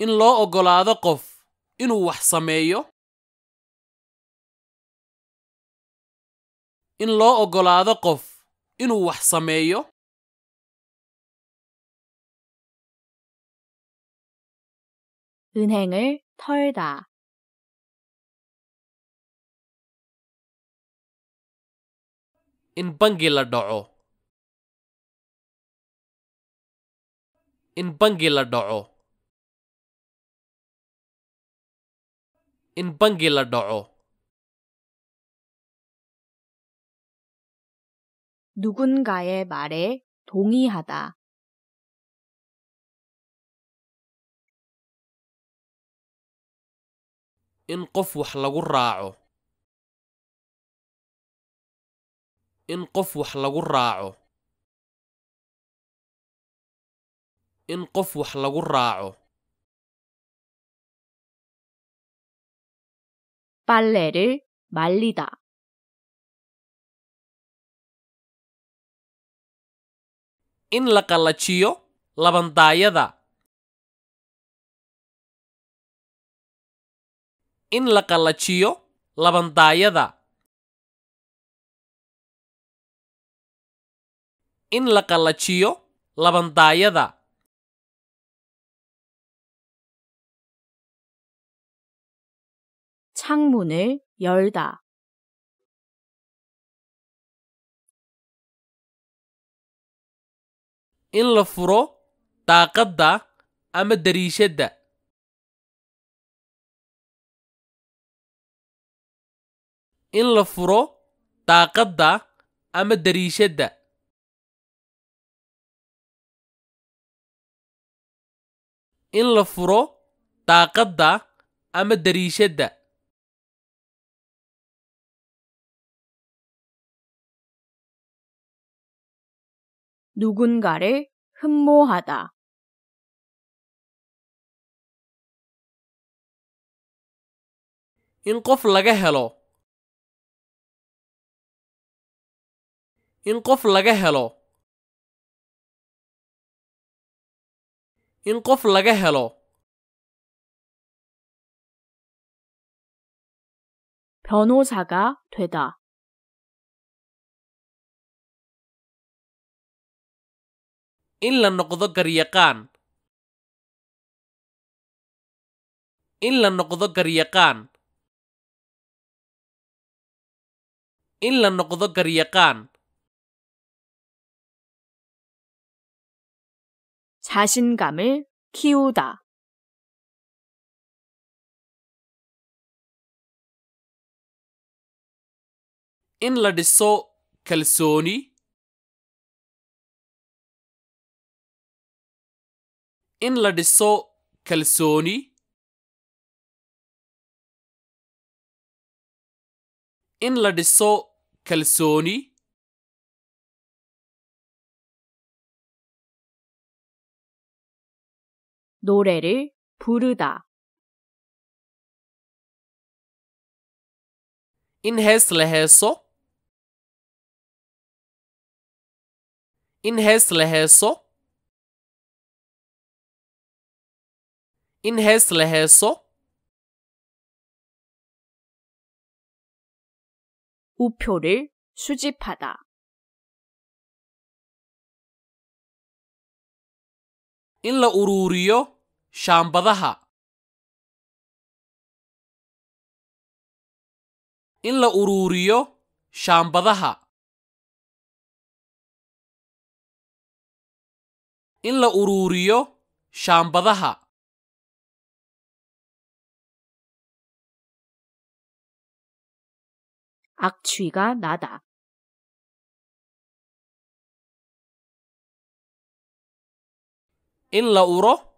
in loo oggolaado qof inuu wax sameeyo in loo oggolaado qof inuu wax sameeyo 은행을 털다. in bangi la dhaco in bangi la dhaco in bangi la dhaco 누군가의 말에 동의하다. in qof wax lagu raaco in qof wax lagu raaco in qof wax lagu raaco 빨래를 말리다 in la qallajiyo labandaayada in la qallajiyo labandaayada in la qallajiyo labandaayada 창문을 열다 in la furo daaqadda ama dariishadda in la furo daaqadda ama dariishadda in la furo daaqadda ama dariishadda 누군가를 흠모하다. in qof laga helo in qof laga helo in qof laga helo 변호사가 되다. in la noqdo garyaqaan in la noqdo garyaqaan in la noqdo garyaqaan 자신감을 키우다. in la dhiso kalsooni in la dhiso kalsooni in la dhiso kalsooni 노래를 부르다. In hässle hässo? In hässle hässo? In hässle hässo? 우표를 수집하다. 일러 우루우리요? shaambadaha in la uruuriyo shaambadaha in la uruuriyo shaambadaha 악취가 나다 in la uro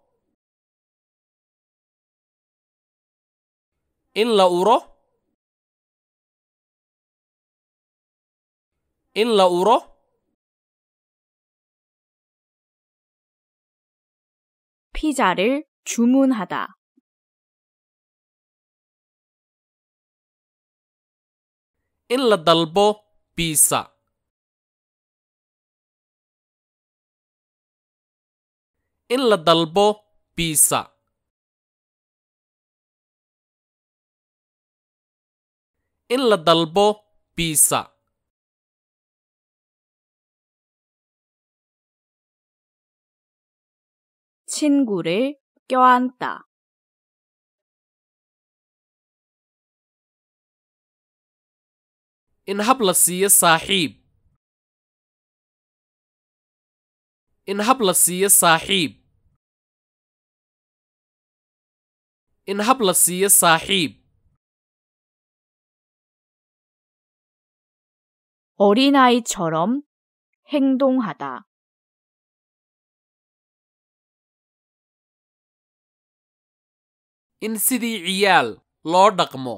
in la uro in la uro 피자를 주문하다 in la dalbo pizza in la dalbo pizza in la dalbo biisa 친구를 in hab la siiyo saaxiib in hab la siiyo saaxiib in hab la siiyo saaxiib 어린아이처럼 행동하다. in sidii ciyaal loo dhaqmo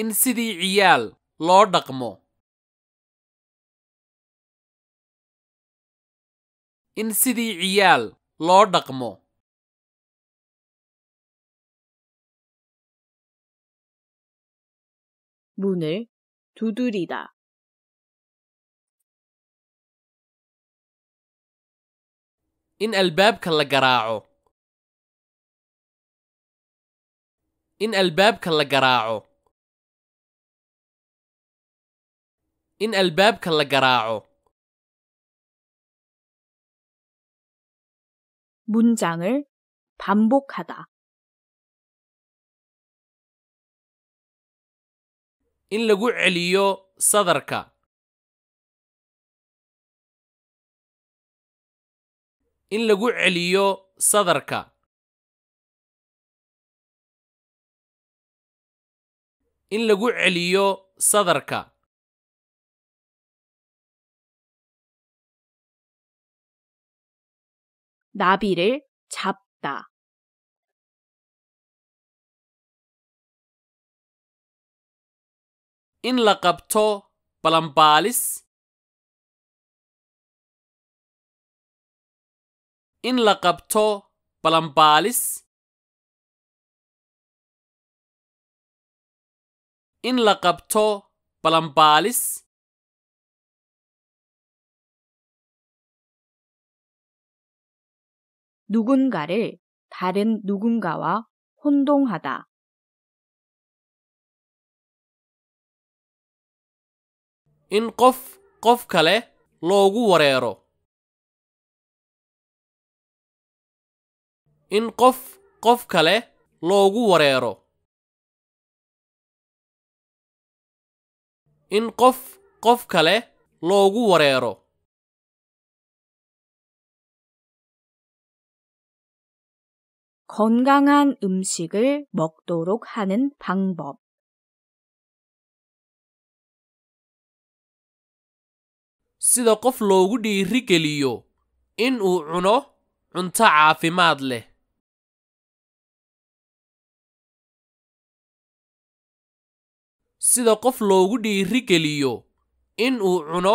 in sidii ciyaal loo dhaqmo in sidii ciyaal loo dhaqmo 문을 두드리다. إن الباب كلا قراعو إن الباب كلا قراعو إن الباب كلا قراعو 문장을 반복하다. in lagu celiyo sadarka in lagu celiyo sadarka in lagu celiyo sadarka 나비를 잡다 in la qabto balanbaalis in la qabto balanbaalis in la qabto balanbaalis 누군가를 다른 누군가와 혼동하다 in qof qof kale loogu wareero in qof qof kale loogu wareero in qof qof kale loogu wareero 건강한 음식을 먹도록 하는 bangbob sida qof loogu dhiiri geliyo in uu cuno cunto caafimaad leh sida qof loogu dhiiri geliyo in uu cuno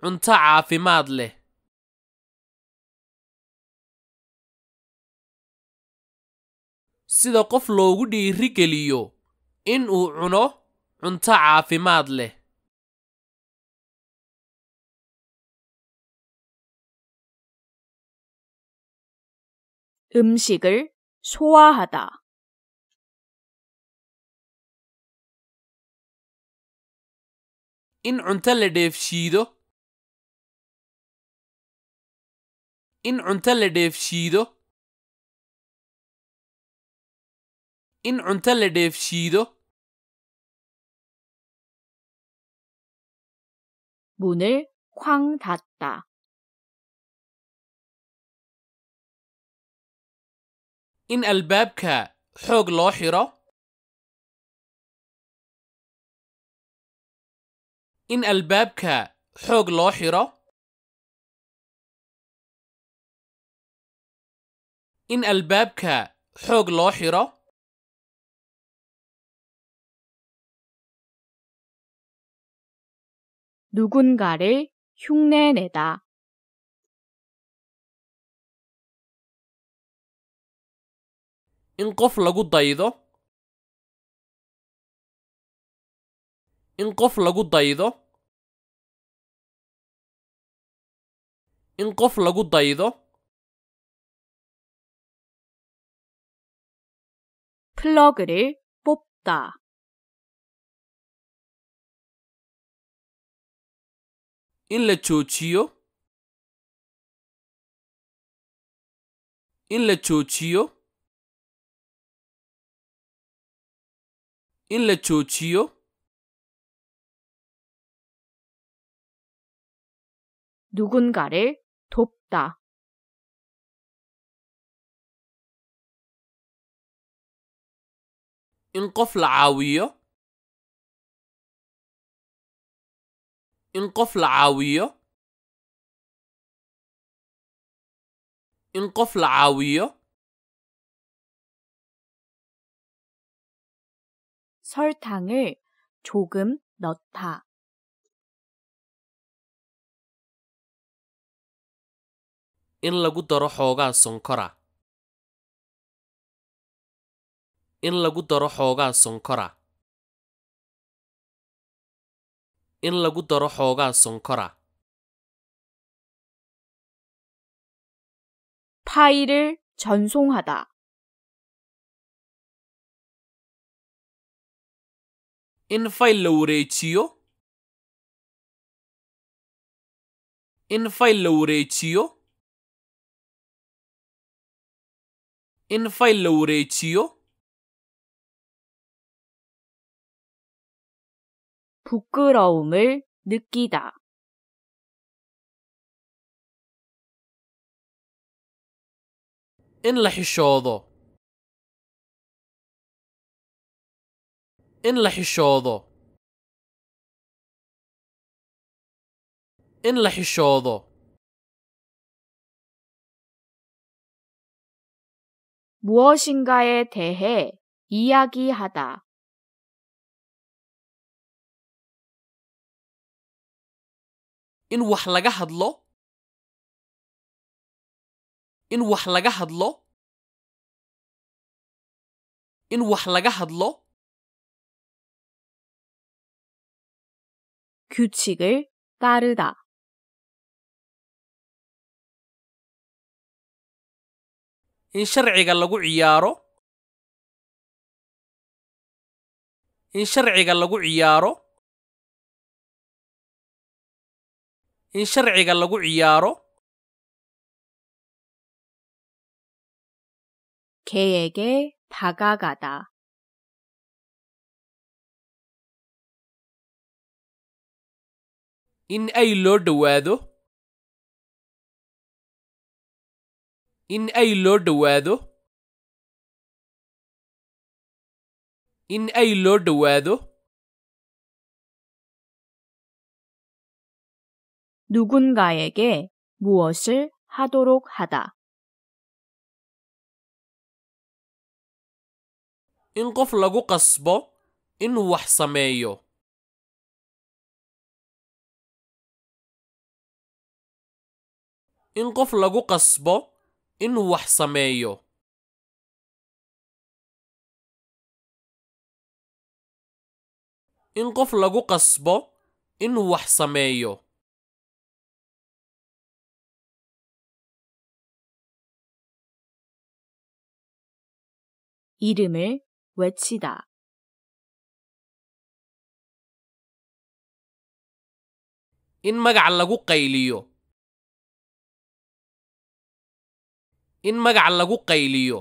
cunto caafimaad leh sida qof loogu dhiiri geliyo in uu cuno cunto caafimaad leh 음식을 소화하다. in cunto la dheefshiido in cunto la dheefshiido in cunto la dheefshiido 문을 쾅 닫다 in albaabka xoog loo xiro in albaabka xoog loo xiro in albaabka xoog loo xiro 누군가를 흉내내다 in qof lagu daydo in qof lagu daydo in qof lagu daydo 플러그를 뽑다 in la joojiyo in la joojiyo in la joojiyo 누군가를 돕다. in qof la caawiyo in qof la caawiyo in qof la caawiyo 설탕을 조금 넣다. in lagu daro xoogaa sonkora in lagu daro xoogaa sonkora in lagu daro xoogaa sonkora 파일을 전송하다 in fayl la wareejiyo in fayl la wareejiyo in fayl la wareejiyo 부끄러움을 느끼다. in lahishodo in la xishoodo in la xishoodo 무엇인가에 대해 이야기하다. in wax laga hadlo in wax laga hadlo in wax laga hadlo 규칙을 따르다. in sharciga lagu ciyaaro in sharciga lagu ciyaaro in sharciga lagu ciyaaro 개에게 다가가다 in ay loo dhowaado in ay loo dhowaado in ay loo dhawaado 누군가에게 무엇을 하도록 하다. in qof lagu qasbo inuu wax sameeyo in qof lagu qasbo inuu wax sameeyo in qof lagu qasbo inuu wax sameeyo 이름을 외치다. in magac lagu qayliyo in magac lagu qayliyo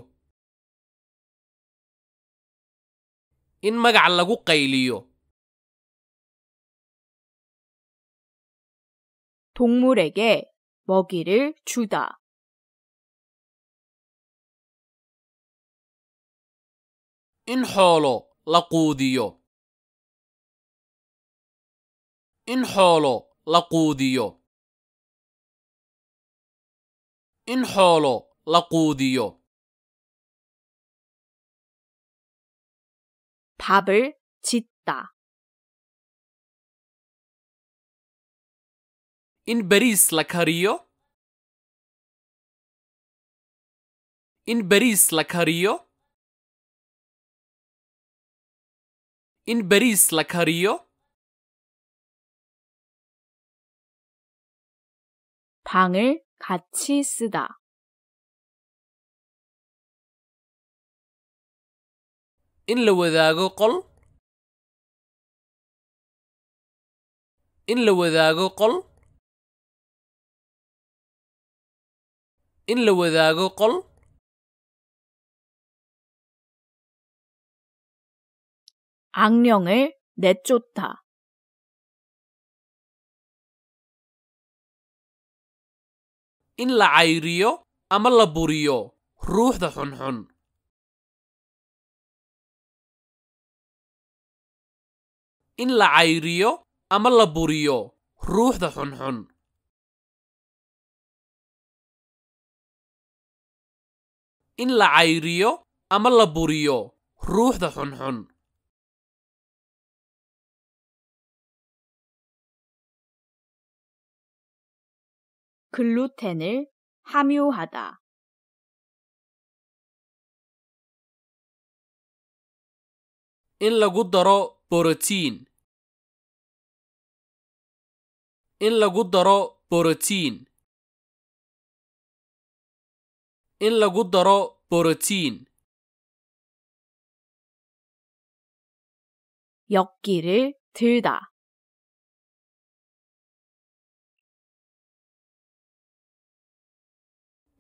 in magac lagu qayliyo 동물에게 먹이를 주다. in xoolo la quudiyo in xoolo la quudiyo in xoolo la quudiyo 밥을 짓다 in bariis la kariyo in bariis la kariyo in bariis la kariyo 방을 같이 in la wadaago qol in la wadaago qol in la wadaago qol 악령을 내쫓다. in la cayriyo ama la buriyo ruuxda xunxun in la cayriyo ama la buriyo ruuxda xunxun in la cayriyo ama la buriyo ruuxda xunxun 글루텐을 함유하다. in lagu daro borotiin in lagu daro borotiin in lagu daro borotiin 엿기를 들다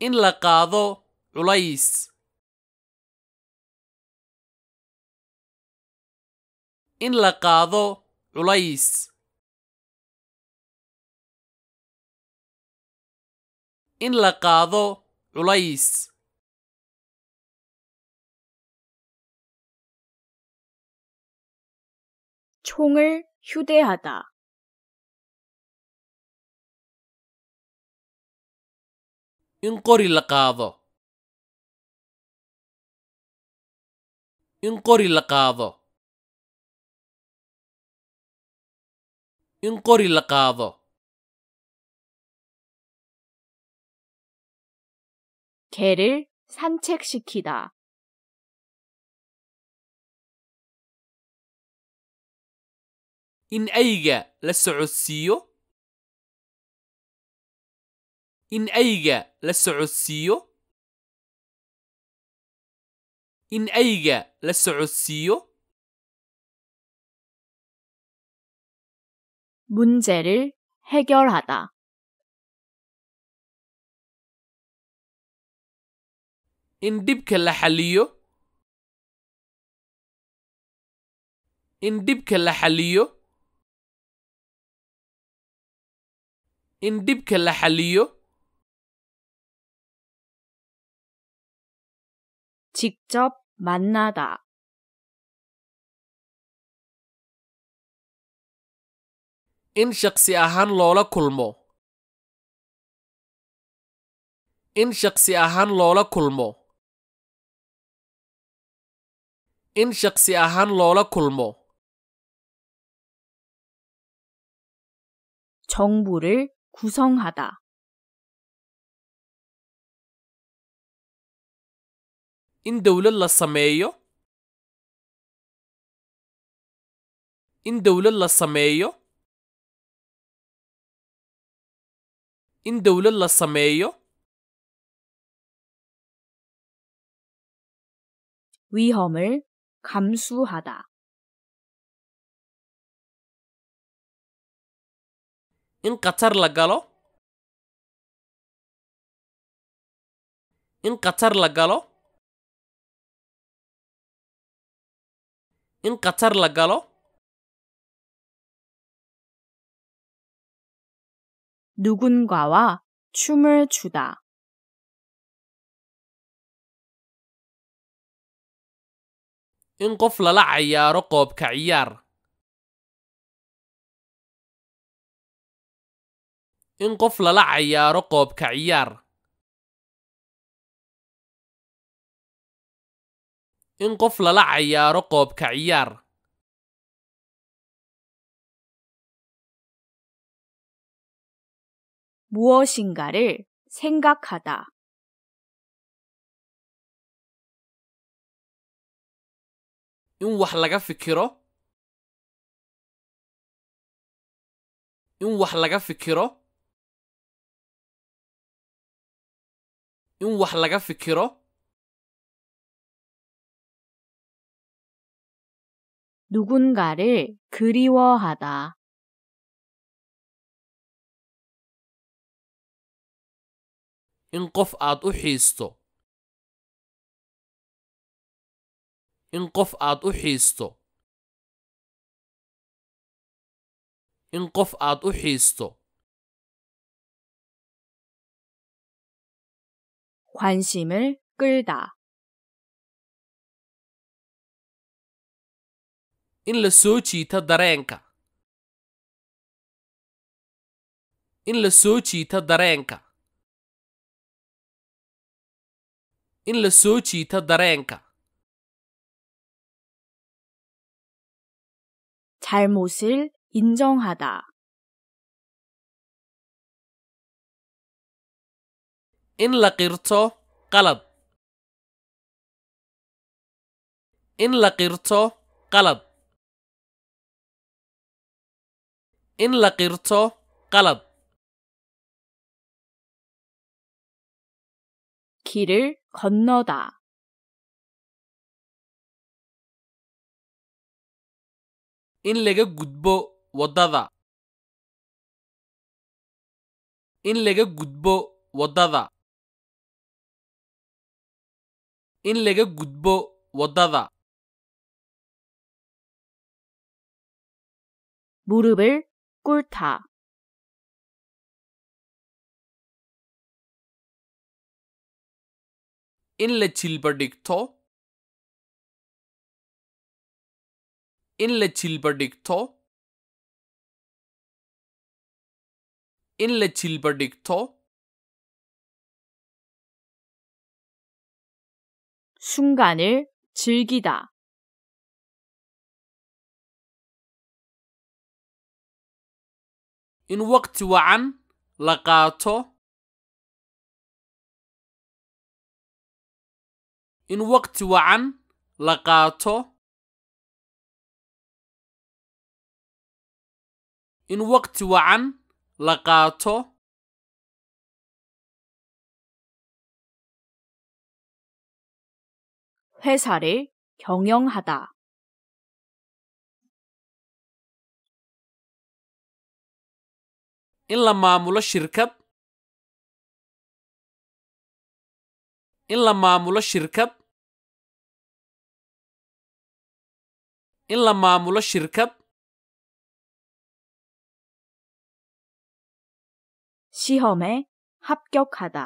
in la qaado culays in la qaado culays in la qaado culays 휴대하다 in qori la qaado in qori la qaado in qori la qaado 개를 산책시키다. in ayga la socodsiiyo in ayga la socodsiiyo in ayga la socodsiiyo 문제를 해결하다. in dhibka la xaliyo in dhibka la xaliyo in dhibka la xaliyo 직접 만나다 in shaqsi ahaan loola kulmo in shaqsi ahaan loola kulmo in shaqsi ahaan loola kulmo 정부를 구성하다 in dowlad la sameeyo in dowlad la sameeyo in dowlad la sameeyo 위험을 감수하다 in qatar la galo in qatar la galo in qatar la galo 누군가와 춤을 추다. in qof lala cayaaro qoobka ciyaar in qof lala cayaaro qoobka ciyaar in qof lala cayaaro qoobka ciyaar 무엇인가를 생각하다. in wax laga fikiro in wax laga fikiro in wax laga fikiro 누군가를 그리워하다 in qof aad u xiisto in qof aad u xiisto in qof aad u xiisto 欢喜门끌다 in la soo jiita dareenka in la soo jiita dareenka in la soo jiito dareenka 잘못을 인정하다. in la qirto qalad in la qirto qalad in la qirto qalad 길을 건너다 in laga gudbo waddada in laga gudbo waddada in laga gudbo waddada 무릎을 꿇다 in la jilba dhigto in la jilba dhigto in la jilba dhigto 순간을 즐기다 in waqti wacan la qaato in waqti wacan la qaato in waqti wacan la qaato 회사를 경영하다. in la maamulo shirkad in la maamulo shirkad in la maamulo shirkad 시험에 합격하다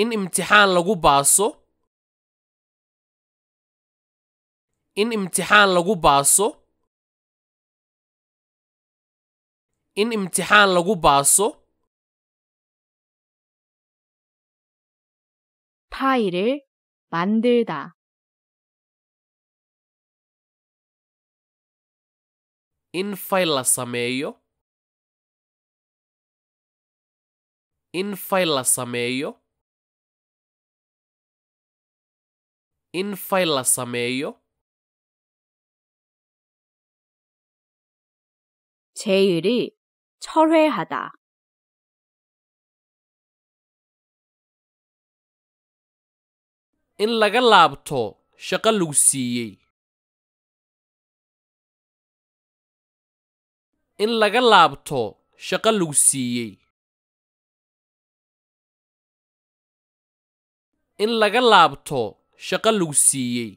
in imtixaan lagu baaso in imtixaan lagu baaso in imtixaan lagu baaso 파일을 만들다 Infailasameyo Infailasameyo Infailasameyo 제일이 철회하다 in laga laabto shaqo lagu siiyey in laga laabto shaqo lagu siiyey in laga laabto shaqo lagu siiyey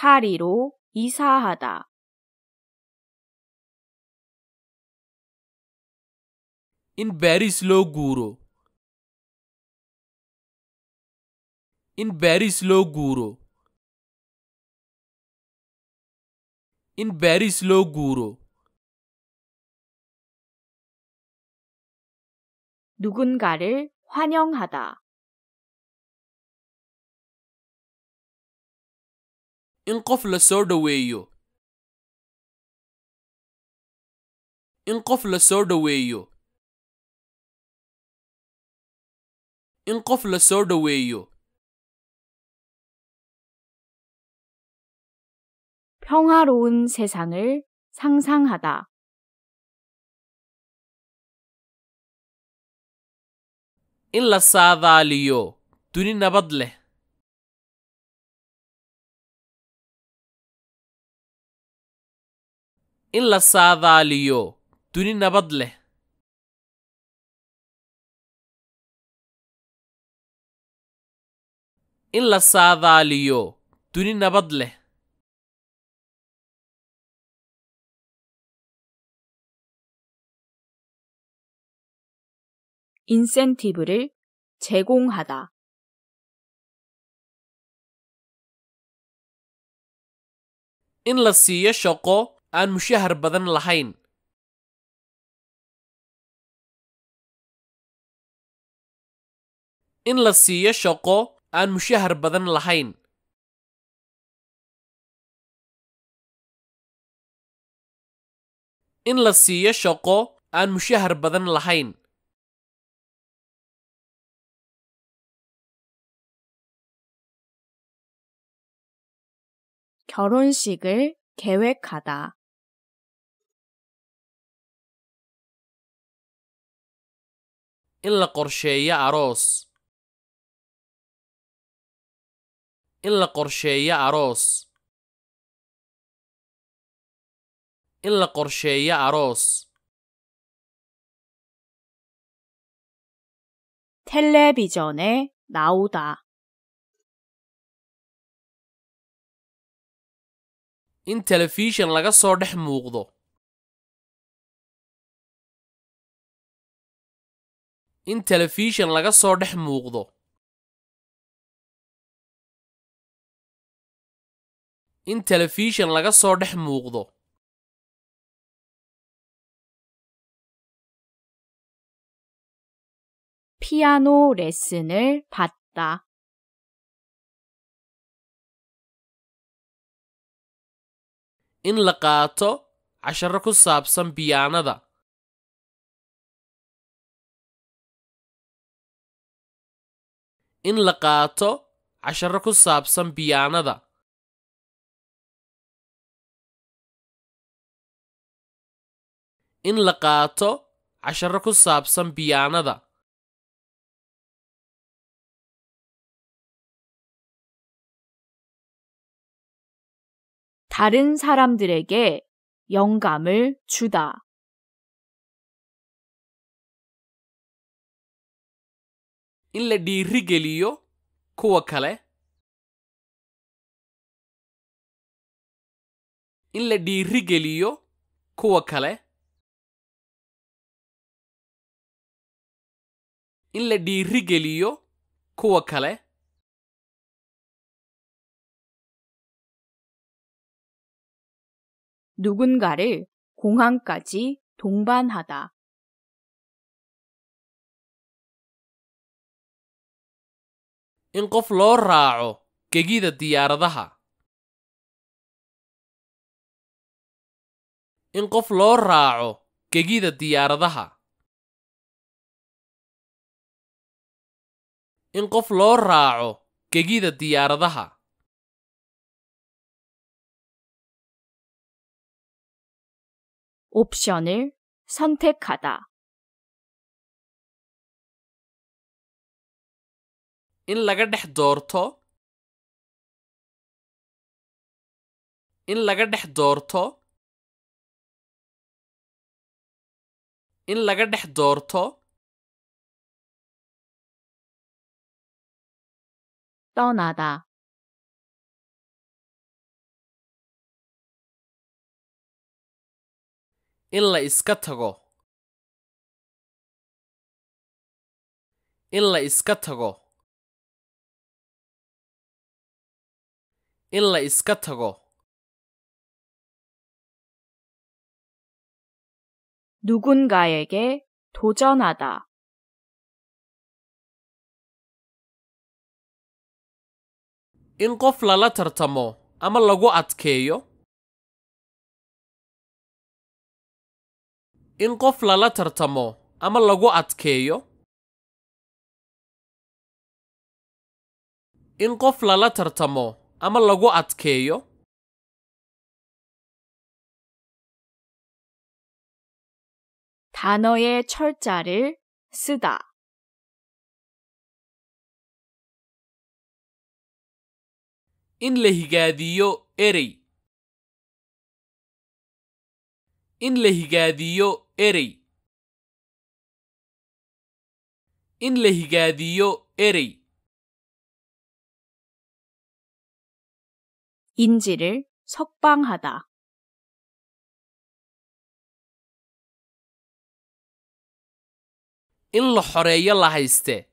파리로 이사하다 in baariis loo guuro in baariis loo guuro in baariis loo guuro 누군가를 환영하다. in qof la soo dhoweeyo in qof la soo dhoweeyo in qof la soo dhoweeyo 평화로운 세상을 상상하다. in la saadaaliyo duni nabad leh. in la saadaaliyo duni nabad leh. in la saadaaliyo duni nabad leh 인센티브를 제공하다. in la siiyo shaqo aan mushahar badan lahayn in la siiyo shaqo aan mushahar badan lahayn in la siiyo shaqo aan mushahar badan lahayn 계획하다. in la qorsheeyo aroos in la qorsheeyo aroos in la qorsheeyo aroos 텔레비전에 나오다 in telefishan laga soo dhex muuqdo in telefishan laga soo dhex muuqdo in telefishan laga soo dhex muuqdo 피아노 레슨을 받다. in la qaato casharo ku saabsan biyaanada in la qaato casharo ku saabsan biyaanada in la qaato casharo ku saabsan biyaanada 다른 사람들에게 영감을 주다. in la dhiirigeliyo kuwa kale in la dhiirigeliyo kuwa kale in la dhiirigeliyo kuwa kale 누군가를 공항까지 동반하다. in qof loo raaco gegida diyaaradaha in qof loo raaco gegida diyaaradaha in qof loo raaco gegida diyaaradaha 옵션을 선택하다. in laga dhex doorto in laga dhex doorto in laga dhex doorto 떠나다 in la iska tago in la iska tago in la iska tago 누군가에게 도전하다 in qof lala tartamo ama lagu adkeeyo in qof lala tartamo ama lagu adkeeyo in qof lala tartamo ama lagu adkeeyo 단어의 철자를 쓰다 in la higaadiyo erey in la higaadiyo erey in la higaadiyo erey 인지를 석방하다 in la xoreeyo la hayste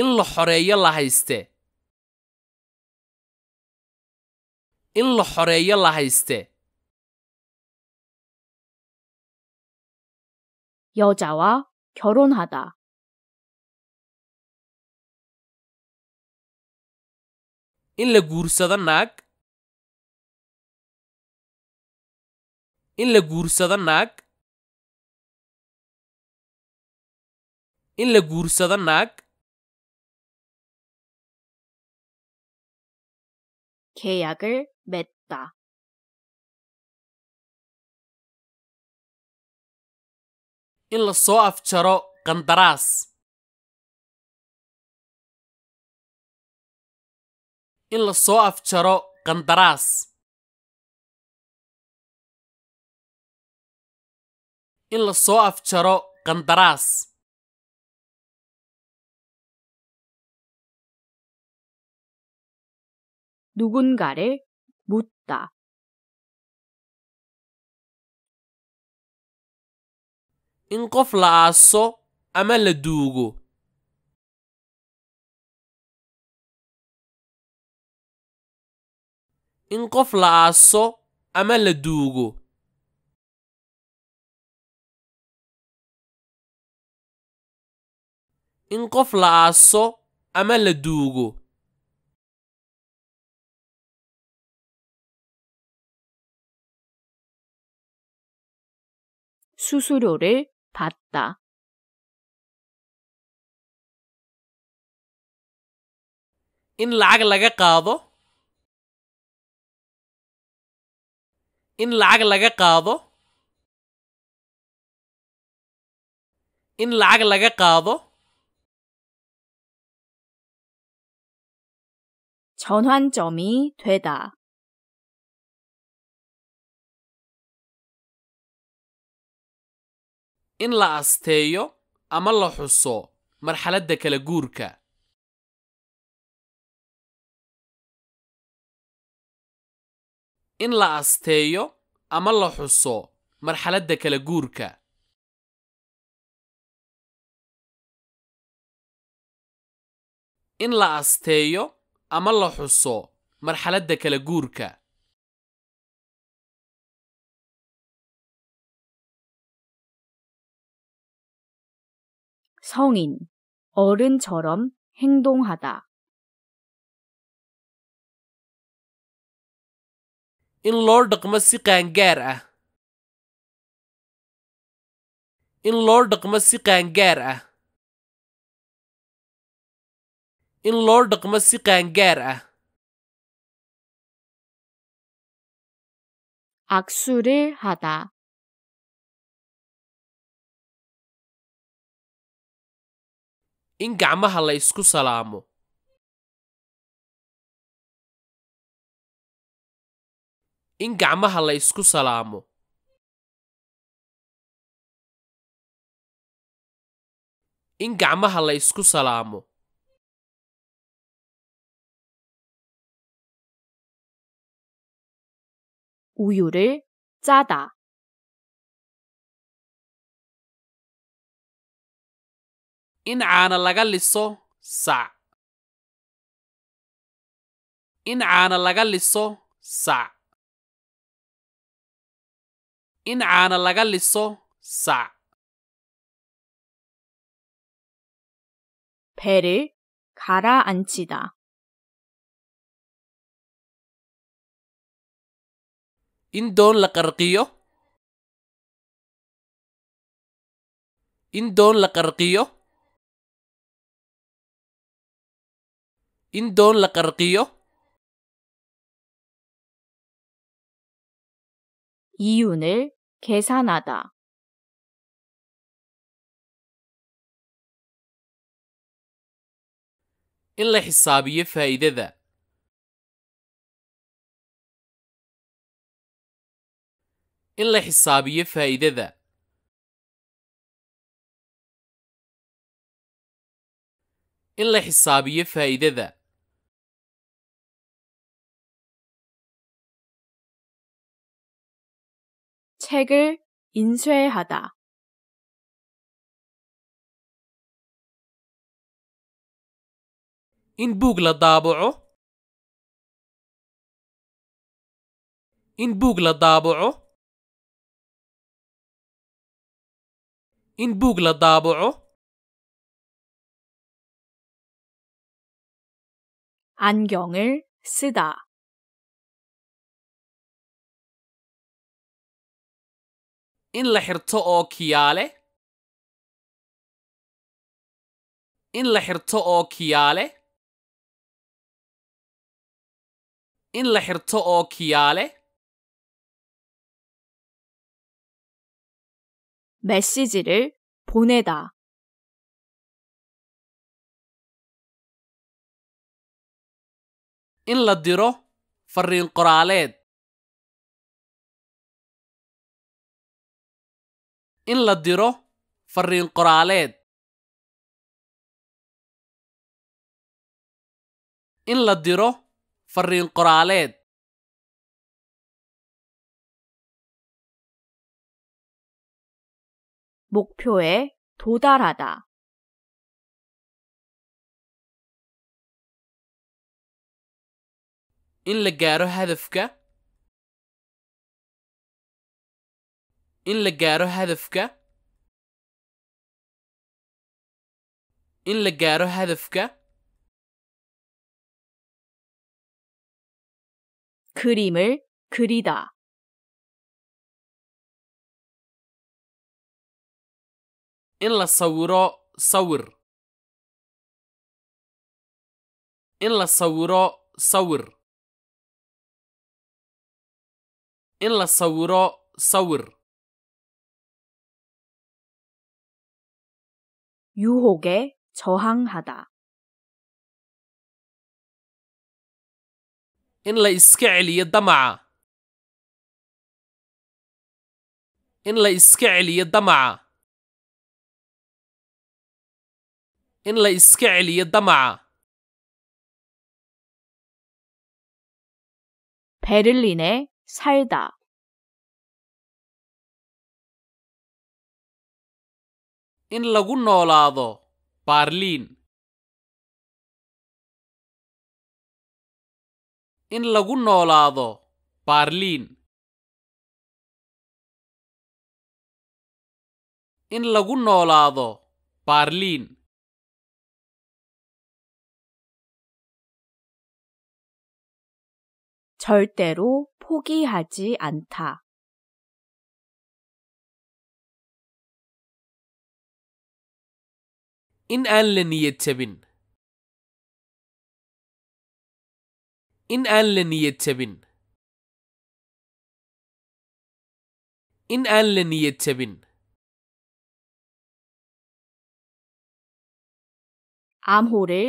in la xoreeyo la hayste in la xoreeyo la hayste 여자와결혼하다 in la guursado naag in la guursado naag in la guursado naag 계약을 맺다. in la soo afjaro qandaraas in la soo afjaro qandaraas in la 누군가를 묻다. in qof la aaso ama la duugo in qof la aaso ama duugo 수수료를 받다. in lacag laga qaado in lacag laga qaado in lacag laga qaado 전환점이 되다 in la asteeyo ama la xuso marxaladda kala guurka in la asteeyo ama la xuso marxaladda kala guurka in la asteeyo ama la xuso marxaladda kala guurka 성인, 어른처럼 행동하다. in loo dhaqmo si qaangaar ah in loo dhaqmo si qaangaar ah in loo dhaqmo si qaangaar ah 악수를 하다 in gacmaha la isku salaamo in gacmaha la isku salaamo in gacmaha la isku salaamo 우유를 짜다 in caana laga liso sac in caana laga liso sac in caana laga liso sac 배를 가라앉히다 in doon la qarqiyo in doon la qarqiyo in doon la qarqiyo 이윤을 계산하다 in la xisaabiyo faa'iidada in la xisaabiyo faa'iidada in la xisaabiyo faa'iidada 책을 인쇄하다. إن بوغلا طابعه إن بوغلا طابعه إن بوغلا طابعه 안경을 쓰다 in la xirto oo kiyaale in la xirto oo kiyaale in la xirto oo kiyaale 메시지를 보내다 in la diro fariin qoraaleed in la diro fariin qoraaleed in la diro fariin qoraaleed 목표에 도달하다 in la gaaro hadafka in la gaaro hadafka in la gaaro hadafka 그림을 그리다 in la sawiro sawir in la sawiro sawir in la sawiro sawir 유혹에 저항하다. in la iska celiyo damaca in la iska celiyo damaca in la iska celiyo damaca 베를린에 살다 in lagu noolaado baarliin in lagu noolaado baarliin in lagu noolaado baarliin 포기하지 않다. in aan la niyad tabin in aan la niyad tabin in aan la niyad tabin 암홀에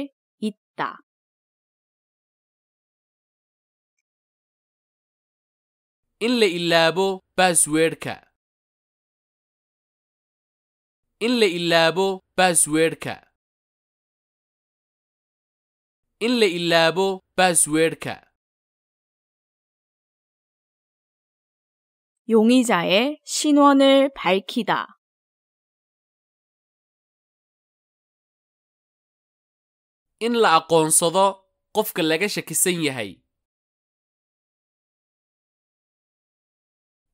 in la ilaabo baasweerhka in la ilaabo baasweerhka in la ilaabo baasweerhka 용의자의 신원을 밝히다. in la aqoonsado qofka laga shakisan yahay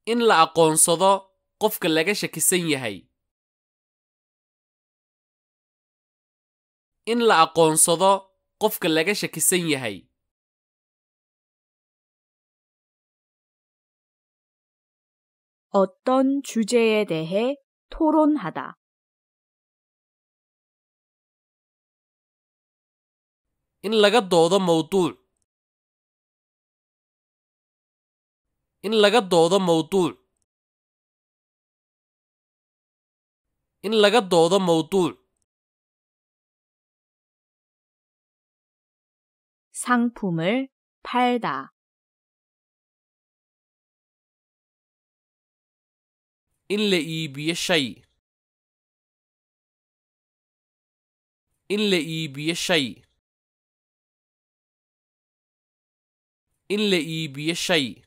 in la aqoonsado qofka laga shakisan yahay in la aqoonsado qofka laga shakisan yahay oton 주제에 dehe 토론하다. in laga doodo mawduuc in laga doodo mawduuc in laga doodo mawduuc 상품을 팔다. إن لإيبي شيء إن لإيبي شيء إن لإيبي شيء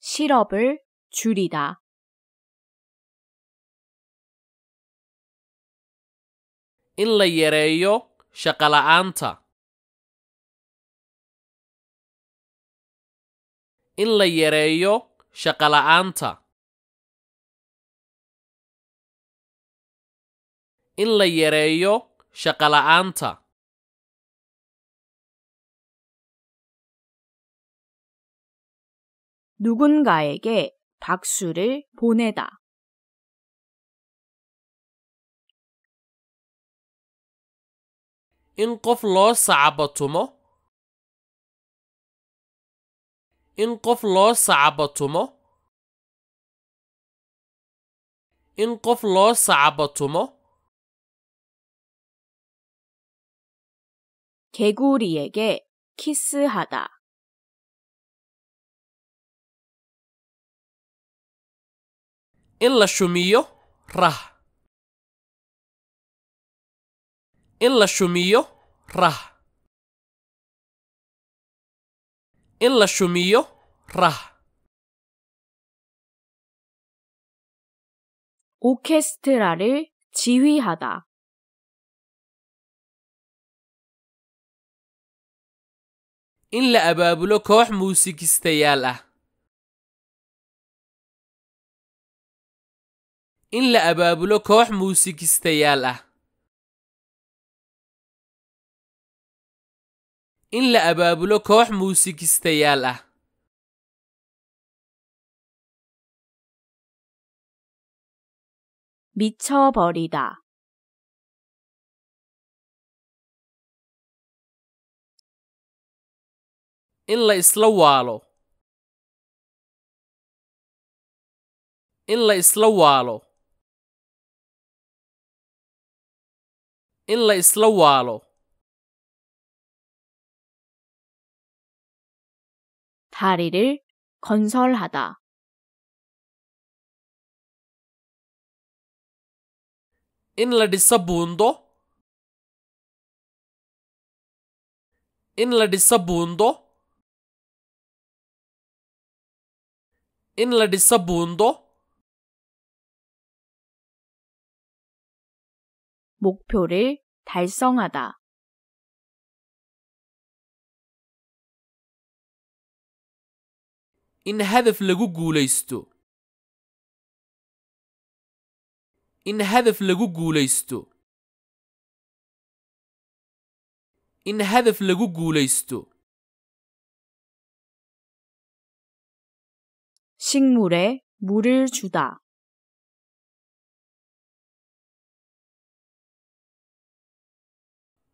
실업을 줄이다. in la yareeyo shaqola'aanta in la yareeyo shaqola'aanta in la yareeyo shaqola'aanta 누군가에게 박수를 보내다 in qof loo sacbatumo in qof loo sacbatumo in qof loo sacbatumo 개구리에게 키스하다 in la shumiyo rah in la shumiyo rah in la shumiyo rah 오케스트라를 지휘하다 in la abaabulo koox muusikistayaal ah in la abaabulo koox muusikistayaal ah in la abaabulo koox muusikistayaal ah 미쳐버리다 in la isla waalo in la isla waalo in la isla waalo 다리를 건설하다. In la disa bundo? In la disa bundo? In la disa bundo? 목표를 달성하다. in hadaf lagu guulaysto in hadaf lagu guulaysto in hadaf lagu guulaysto 식물에 물을 주다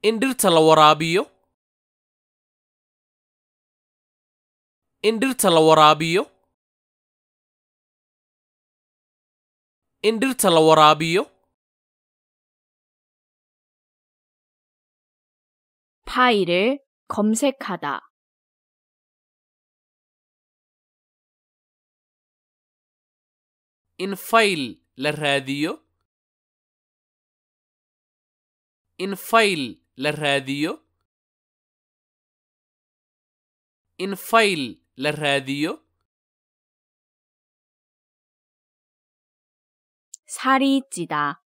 in dhirta la waraabiyo in dhirta la waraabiyo in dhirta la waraabiyo 파일을 검색하다 in file la raadiyo in file la raadiyo in file la raadiyo 살이 찌다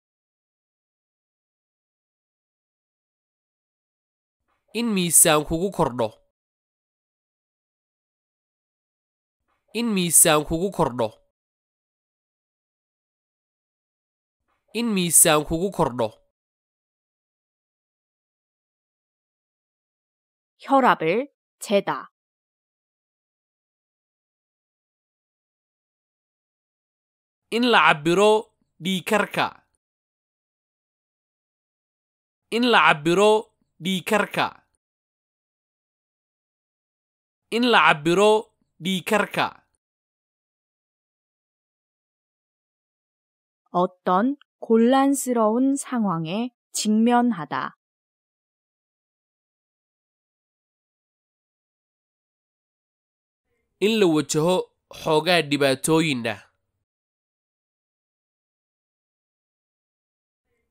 in miisaan kugu kordho in miisaan kugu kordho in miisaan kugu kordho 혈압을 재다 in la cabbiro dhiikarka in la cabbiro dhiikarka in la cabbiro dhiikarka oton 곤란스러운 상황에 직면하다. in la wajaho xoogaa dhibaatooyinah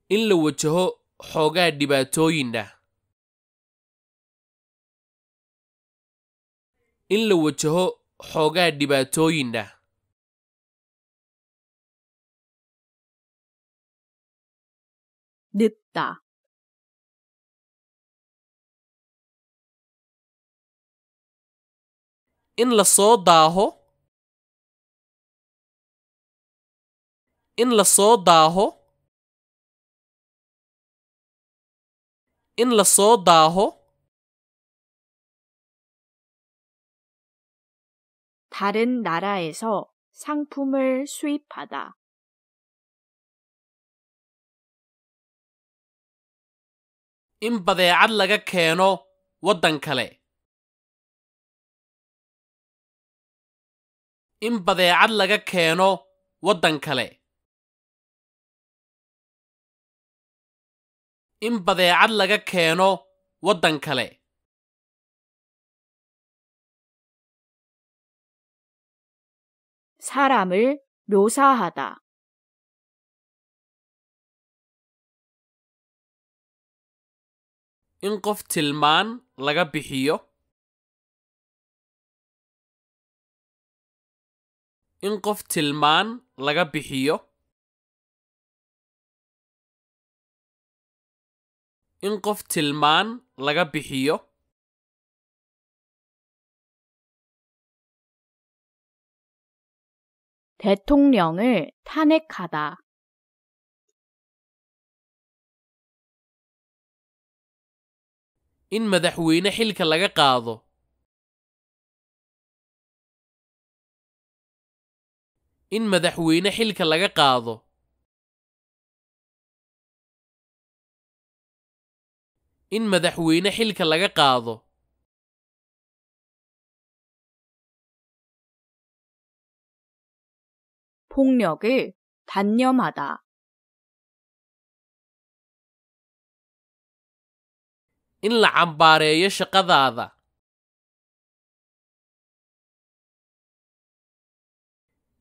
in la wajaho xoogaa dhibaatooyinah in la wajaho xoogaa dhibaatooyinna ditta in la soo daaho in la soo daaho in la soo daaho 다른 나라에서 상품을 수입하다. in badeecad laga keeno waddan kale. in badeecad laga keeno waddan kale in badeecad laga keeno waddan kale 사람을 묘사하다 in qof tilmaan laga bixiyo in qof tilmaan laga bixiyo in qof tilmaan laga bixiyo 대통령을 탄핵하다. in madaxweyne xilka laga qaado in madaxweyne xilka laga qaado in madaxweyne xilka laga qaado in la cambaareeyo shaqadaada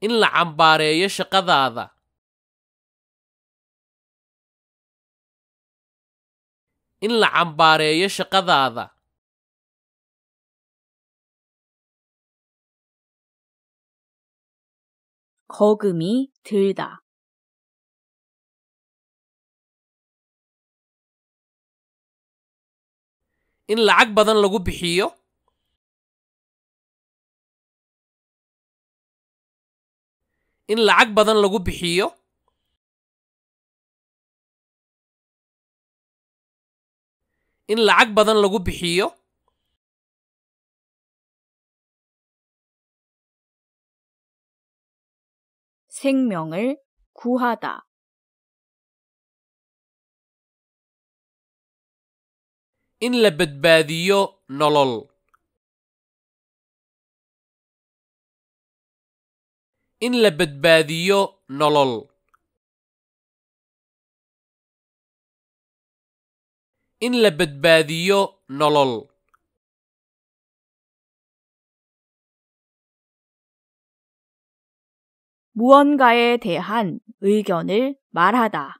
in la cambaareeyo shaqadaada in la cambaareeyo shaqadaada 거금이 들다 in lacag badan lagu bixiyo in lacag badan lagu bixiyo in lacag badan lagu bixiyo 생명을 구하다. in la badbaadiyo nolol in la badbaadiyo nolol in la badbaadiyo nolol 무언가에 대한 의견을 말하다.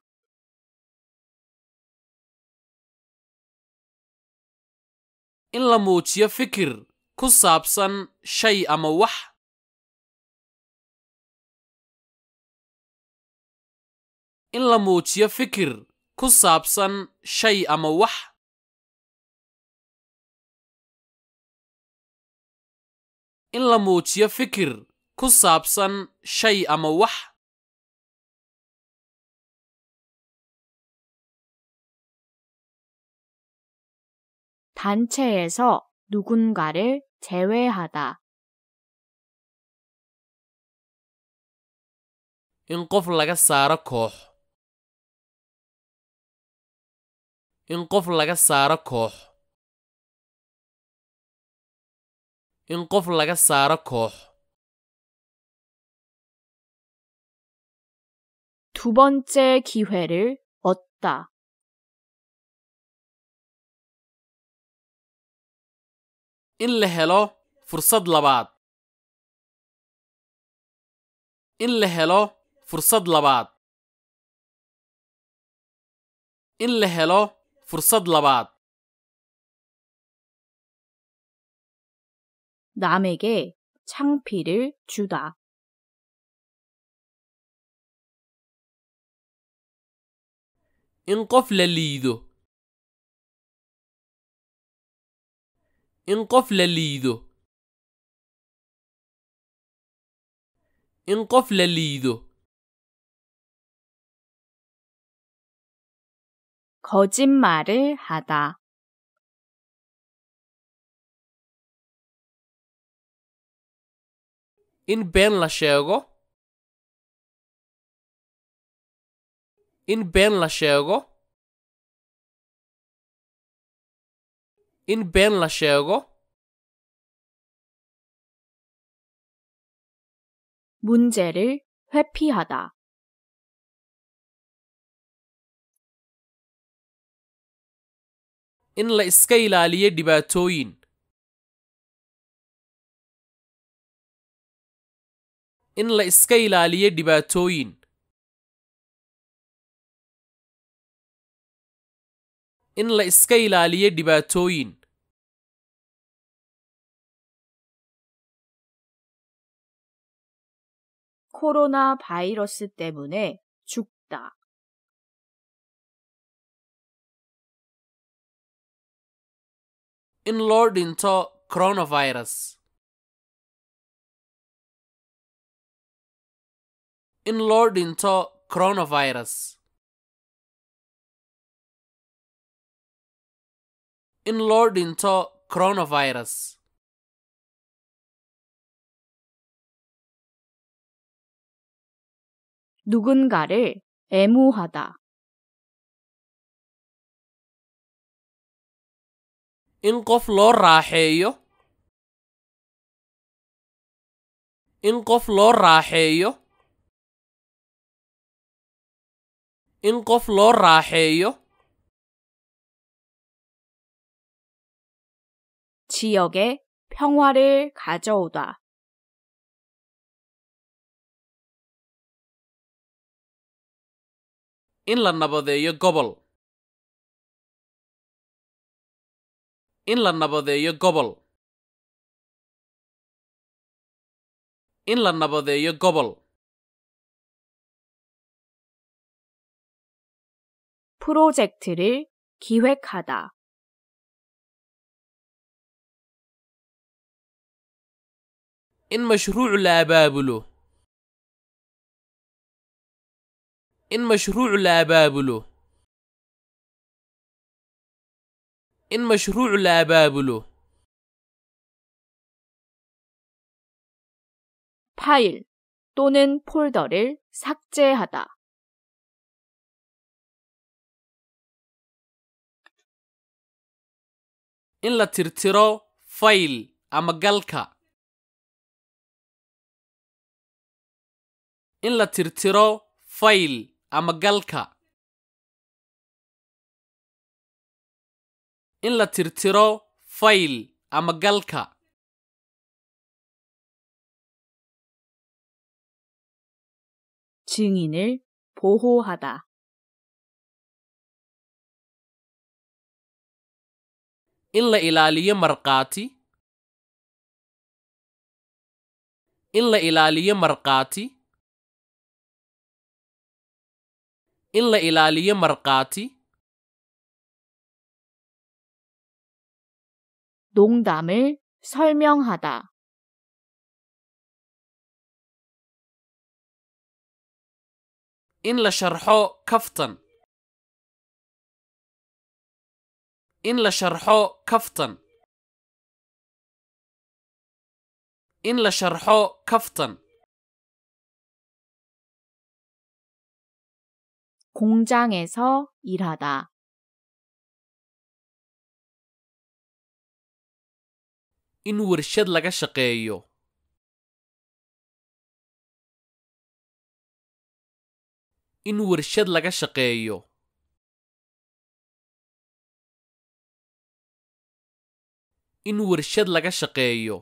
in la muujiyo fikir ku saabsan shay ama wax in la muujiyo fikir ku saabsan shay ama wax in la muujiyo fikir ku saabsan shay ama wax 단체에서 누군가를 제외하다. in qof laga saaro koox in qof laga saaro koox in qof laga saaro koox 두 번째 기회를 얻다 in la helo fursad labaad in la helo fursad labaad in la helo fursad labaad 남에게 창피를 주다. in qof la liido in qof la liido in qof la liido 거짓말을 하다. in been la sheego in been la sheego in been la sheego 문제를 회피하다 in la iska ilaaliyo dhibaatooyin in la iska ilaaliyo dhibaatooyin in la iska ilaaliyo dhibaatooyin 바이러스 때문에 죽다 in loo dhinto coronavirus in loo dhinto coronavirus in loo dhinto coronavirus 애무하다 in qof loo raaxeeyo in qof loo raaxeeyo in qof loo raaxeeyo 지역에 평화를 가져오다. in la nabadeeyo gobol in la nabadeeyo gobol in la nabadeeyo gobol 프로젝트를 기획하다 إن مشروع لأبابله إن مشروع لأبابله in mashruuc la abaabulo. 파일 또는 폴더를 삭제하다. in la tirtiro fayl ama galka. in la tirtiro fayl ama galka. in la tirtiro fayl ama galka 증인을 보호하다. in la ilaaliyo markhaati in la ilaaliyo markhaati in la ilaaliyo markhaati 농담을 설명하다. in la sharxo kaftan in la sharxo kaftan in la sharxo kaftan 공장에서 일하다 in warshad laga shaqeeyo in warshad laga shaqeeyo in warshad laga shaqeeyo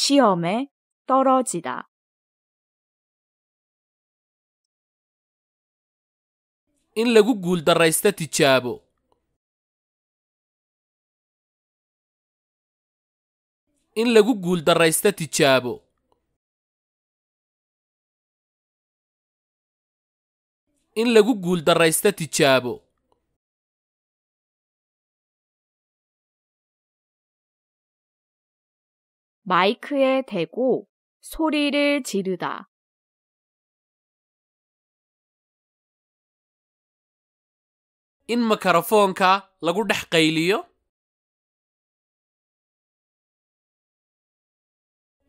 시험에 떨어지다 in lagu guuldarraysta tijaabo in lagu guuldarraysta tijaabo in lagu guuldarraysta tijaabo 대고 소리를 지르다 in makarafoonka lagu dhex qayliyo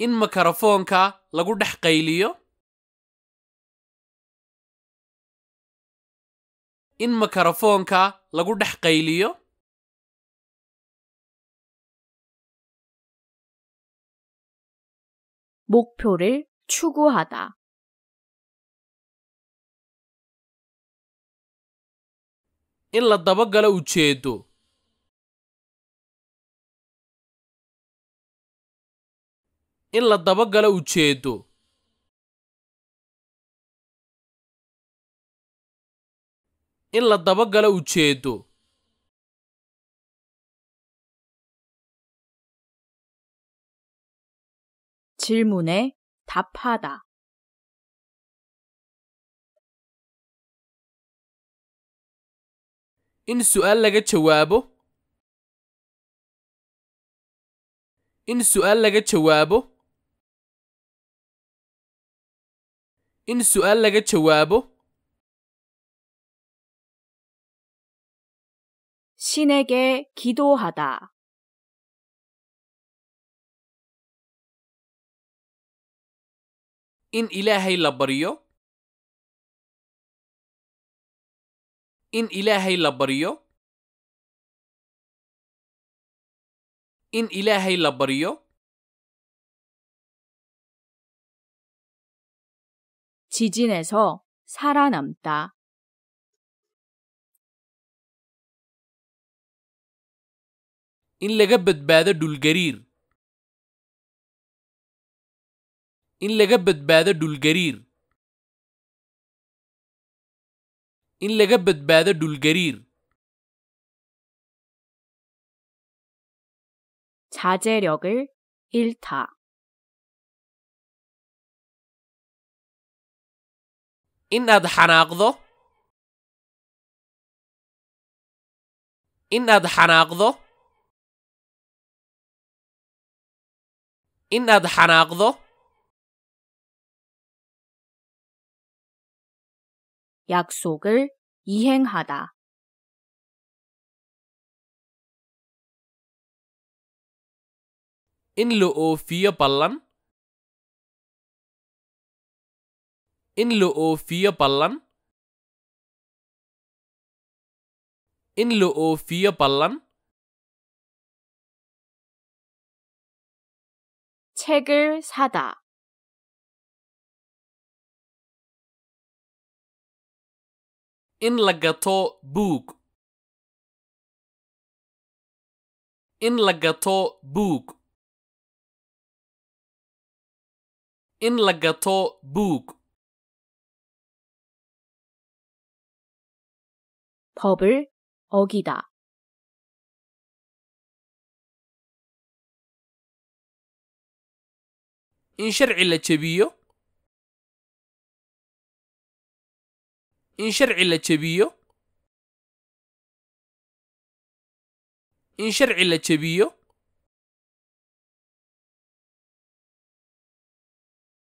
in makarafoonka lagu dhex qayliyo in makarafoonka lagu dhex qayliyo 추구하다 in la dabagala ujeedo in la dabagala ujeedo in la dabagala ujeedo 답하다 in su'aal laga jawaabo in su'aal laga jawaabo in su'aal laga jawaabo 신에게 기도하다. in ilaahay la baryo in ilaahay la baryo in ilaahay la baryo 지진에서 살아남다 in laga badbaado dhulgariir in laga badbaado dhulgariir in laga badbaado dhulgariir. in aad inaad in aad xanaaqdo inaad xanaaqdo 약속을 이행하다. إن لؤوفية بلن إن لؤوفية بلن إن لؤوفية بلن 책을 사다 in la gato buug in la gato buug in la gato buug 법을 어기다 in sharci la jebiyo in sharci la jebiyo in sharci la jebiyo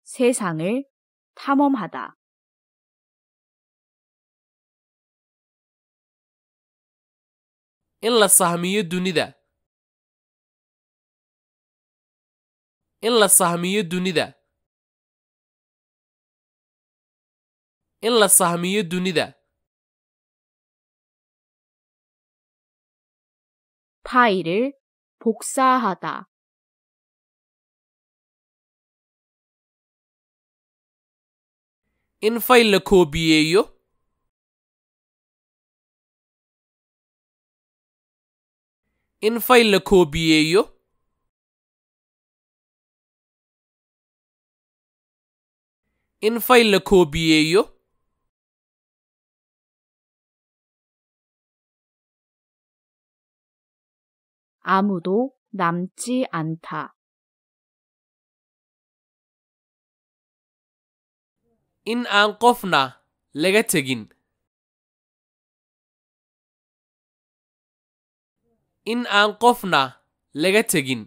세상을 탐험하다 in la sahmiyo dunida in la sahmiyo dunida in la sahmiyo dunida 파일을 복사하다 in fayl la koobiyeeyo in fayl la koobiyeeyo in fayl la koobiyeeyo 아무도 남지 않다. in aan qofna laga tegin in aan qofna laga tegin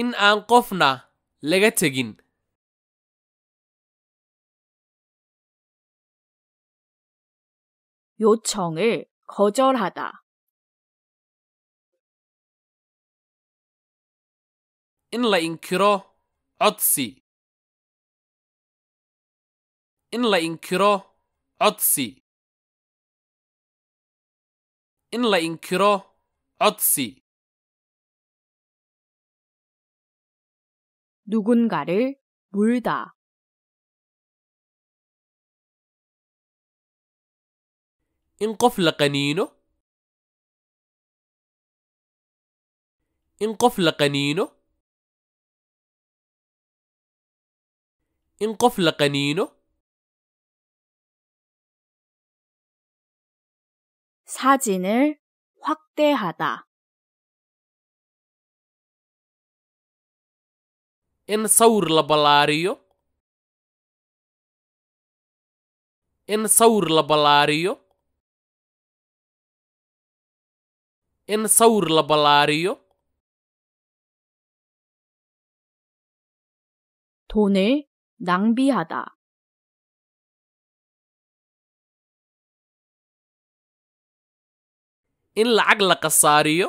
in aan qofna laga tegin 요청을 거절하다. in la inkiro codsi in la inkiro codsi in la inkiro codsi 누군가를 물다 in qof la qaniino in qof la qaniino in qof la qaniino 사진을 확대하다 in sawir la ballaariyo in sawir la ballaariyo in sawir la ballaariyo 돈을 낭비하다. in lacag la khasaariyo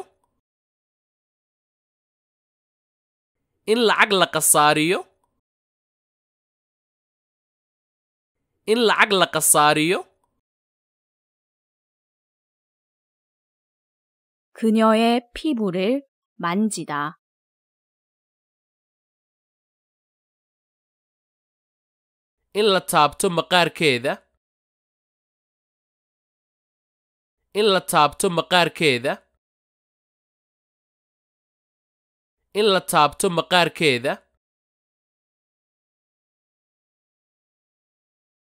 in lacag la khasaariyo in lacag la khasaariyo 그녀의 피부를 만지다. إلا تابتم مقار كذا إلا تابتم مقار كذا إلا تابتم مقار كذا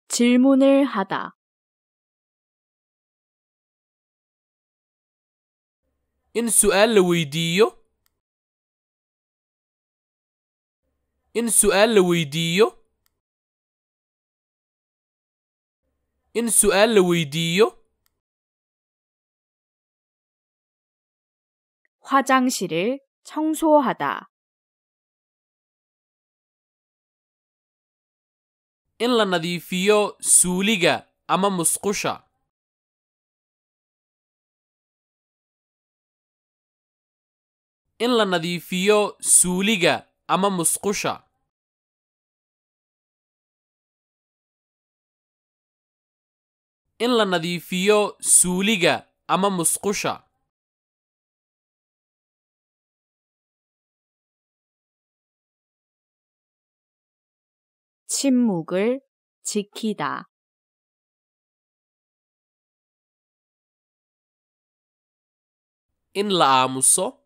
질문을 하다. in su'aal la weydiiyo in su'aal la weydiiyo in su'aal la weydiiyo 화장실을 청소하다 in la nadiifiyo suuliga ama musqusha in la nadiifiyo suuliga ama musqusha in la nadiifiyo suuliga ama musqusha 침묵을 지키다 in la aamuso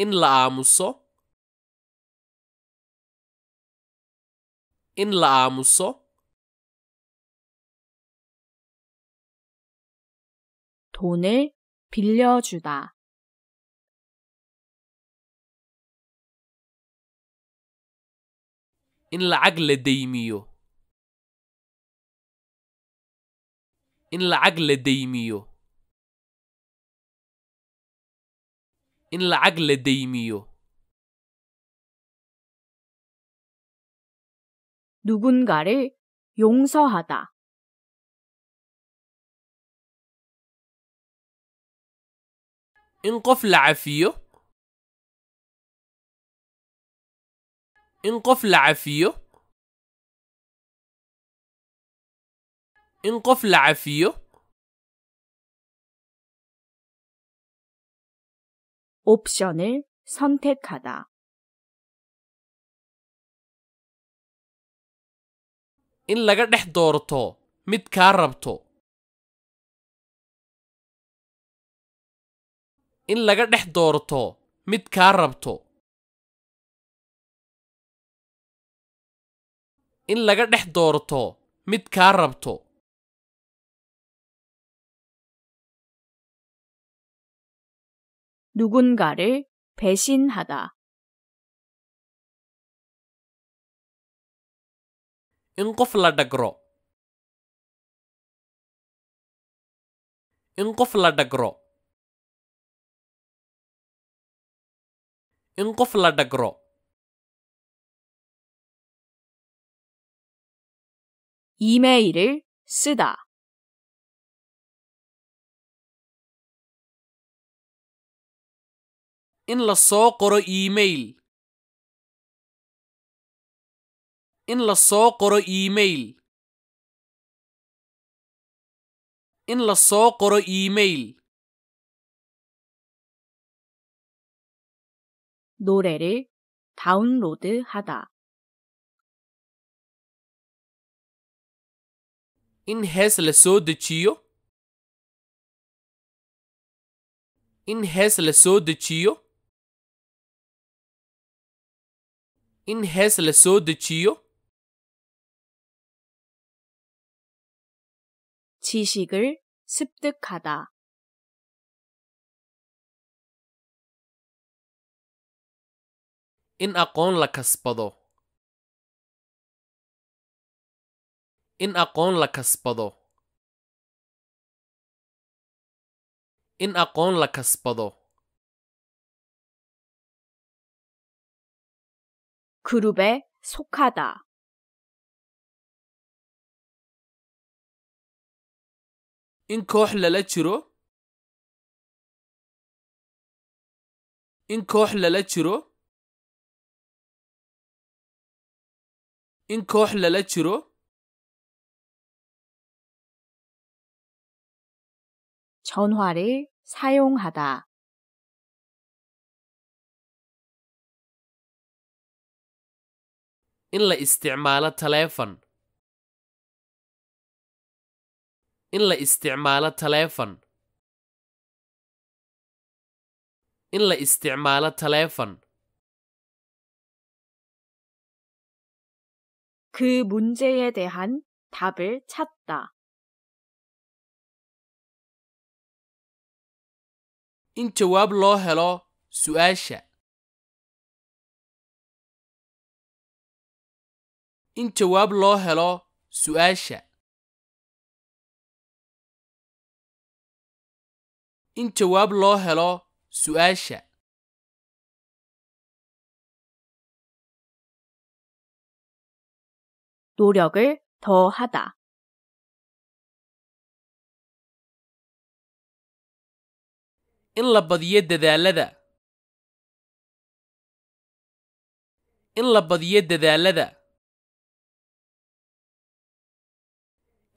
in la aamuso in la aamuso 돈을 빌려주다 in lacag la deymiyo in lacag la deymiyo in lacag la deymiyo 누군가를 용서하다 in qof la cafiyo in qof la cafiyo in qof la cafiyo 옵션을 선택하다. in laga dhex doorto mid kaa rabto in laga dhex doorto mid kaa rabto in laga dhex doorto mid kaa rabto 누군가를 배신하다. in qof la dhagro in qof la dhagro in qof la dhagro 이메일을 쓰다 in la soo qoro iimail in la soo qoro iimail in la soo qoro iimail 노래를 다운로드하다. in hees la soo dejiyo in hees la soo dejiyo in hees la soo dejiyo '지식을 습득하다. in aqoon la kasbado in aqoon la kasbado in aqoon la kasbado 그룹에 속하다. in koox lala jiro in koox lala jiro in koox lala jiro 전화를 사용하다 in la isticmaalo taleefan in la isticmaalo taleefan in la isticmaalo taleefan 그 문제에 대한 답을 찾다. in jawaab loo helo su'aasha in jawaab loo helo su'aasha in jawaab loo helo su'aasha 노력을 더 하다. in la badiyo dadaalada in la badiyo dadaalada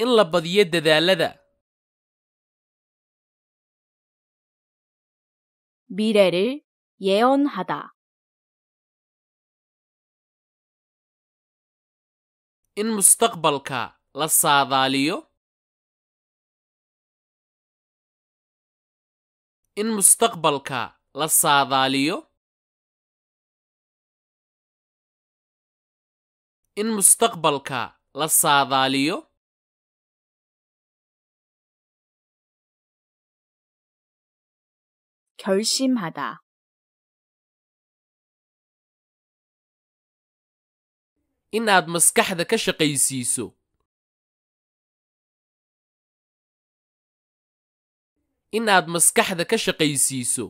in la badiyo dadaalada 미래를 예언하다. in mustaqbalka la saadaaliyo in mustaqbalka la saadaaliyo in mustaqbalka la saadaaliyo 결심하다. inaad maskaxda ka shaqaysiiso inaad maskaxda ka shaqaysiiso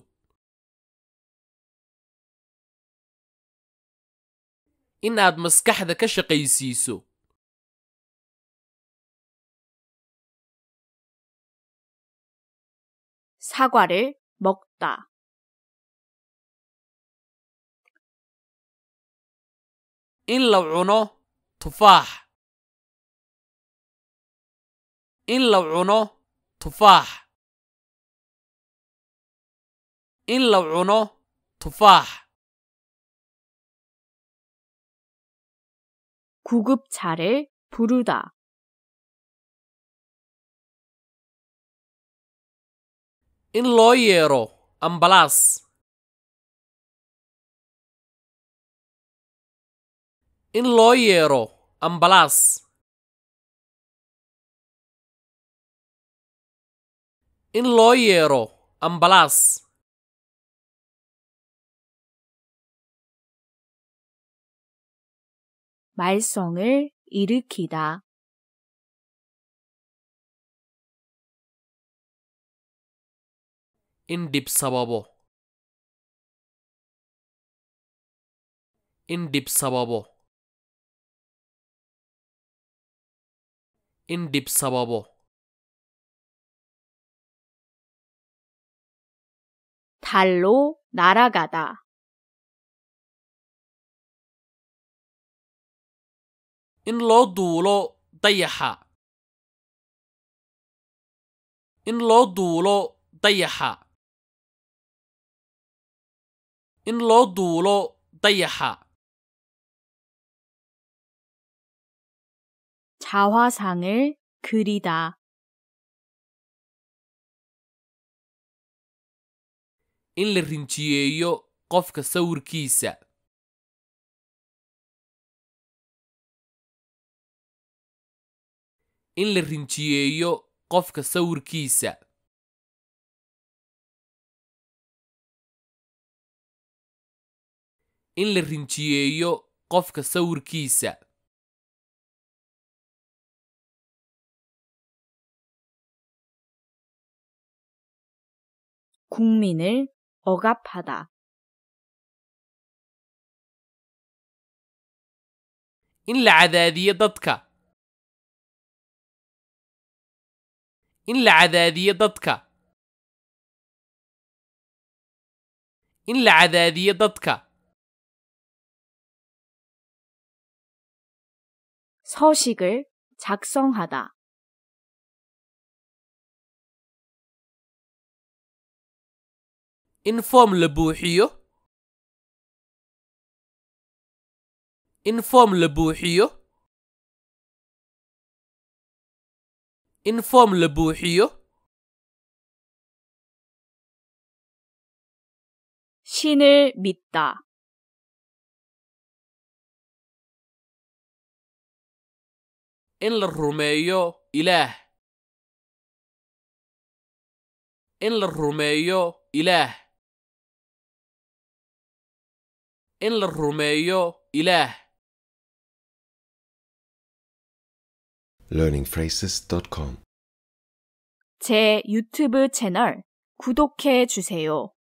inaad maskaxda ka shaqaysiiso 사과를 먹다. in la cuno tufaax in la cuno tufaax in 구급차를 부르다 in loo yeero ambalaas in loo yeero ambalaas in loo yeero ambalaas 말썽을 일으키다 in dhib sababo in dhib sababo in dhib sababo 달로 날아가다 in loo duulo dayaxa in loo duulo dayaxa in loo duulo dayaxa 자화상을 그리다 in la rinjiyeeyo qofka sawirkiisa in la rinjiyeeyo qofka sawirkiisa in la rinjiyeeyo qofka sawirkiisa 억압하다. in la cadaadiyo dadka in la cadaadiyo dadka in la cadaadiyo dadka 서식을 작성하다. 인폼 르부히요? 인폼 르부히요? 인폼 르부히요? 신을 믿다. in la rumeeyo ilaah in la rumeeyo ilaah in la rumeeyo ilaah learningphrases.com 제 유튜브 채널 구독해 주세요.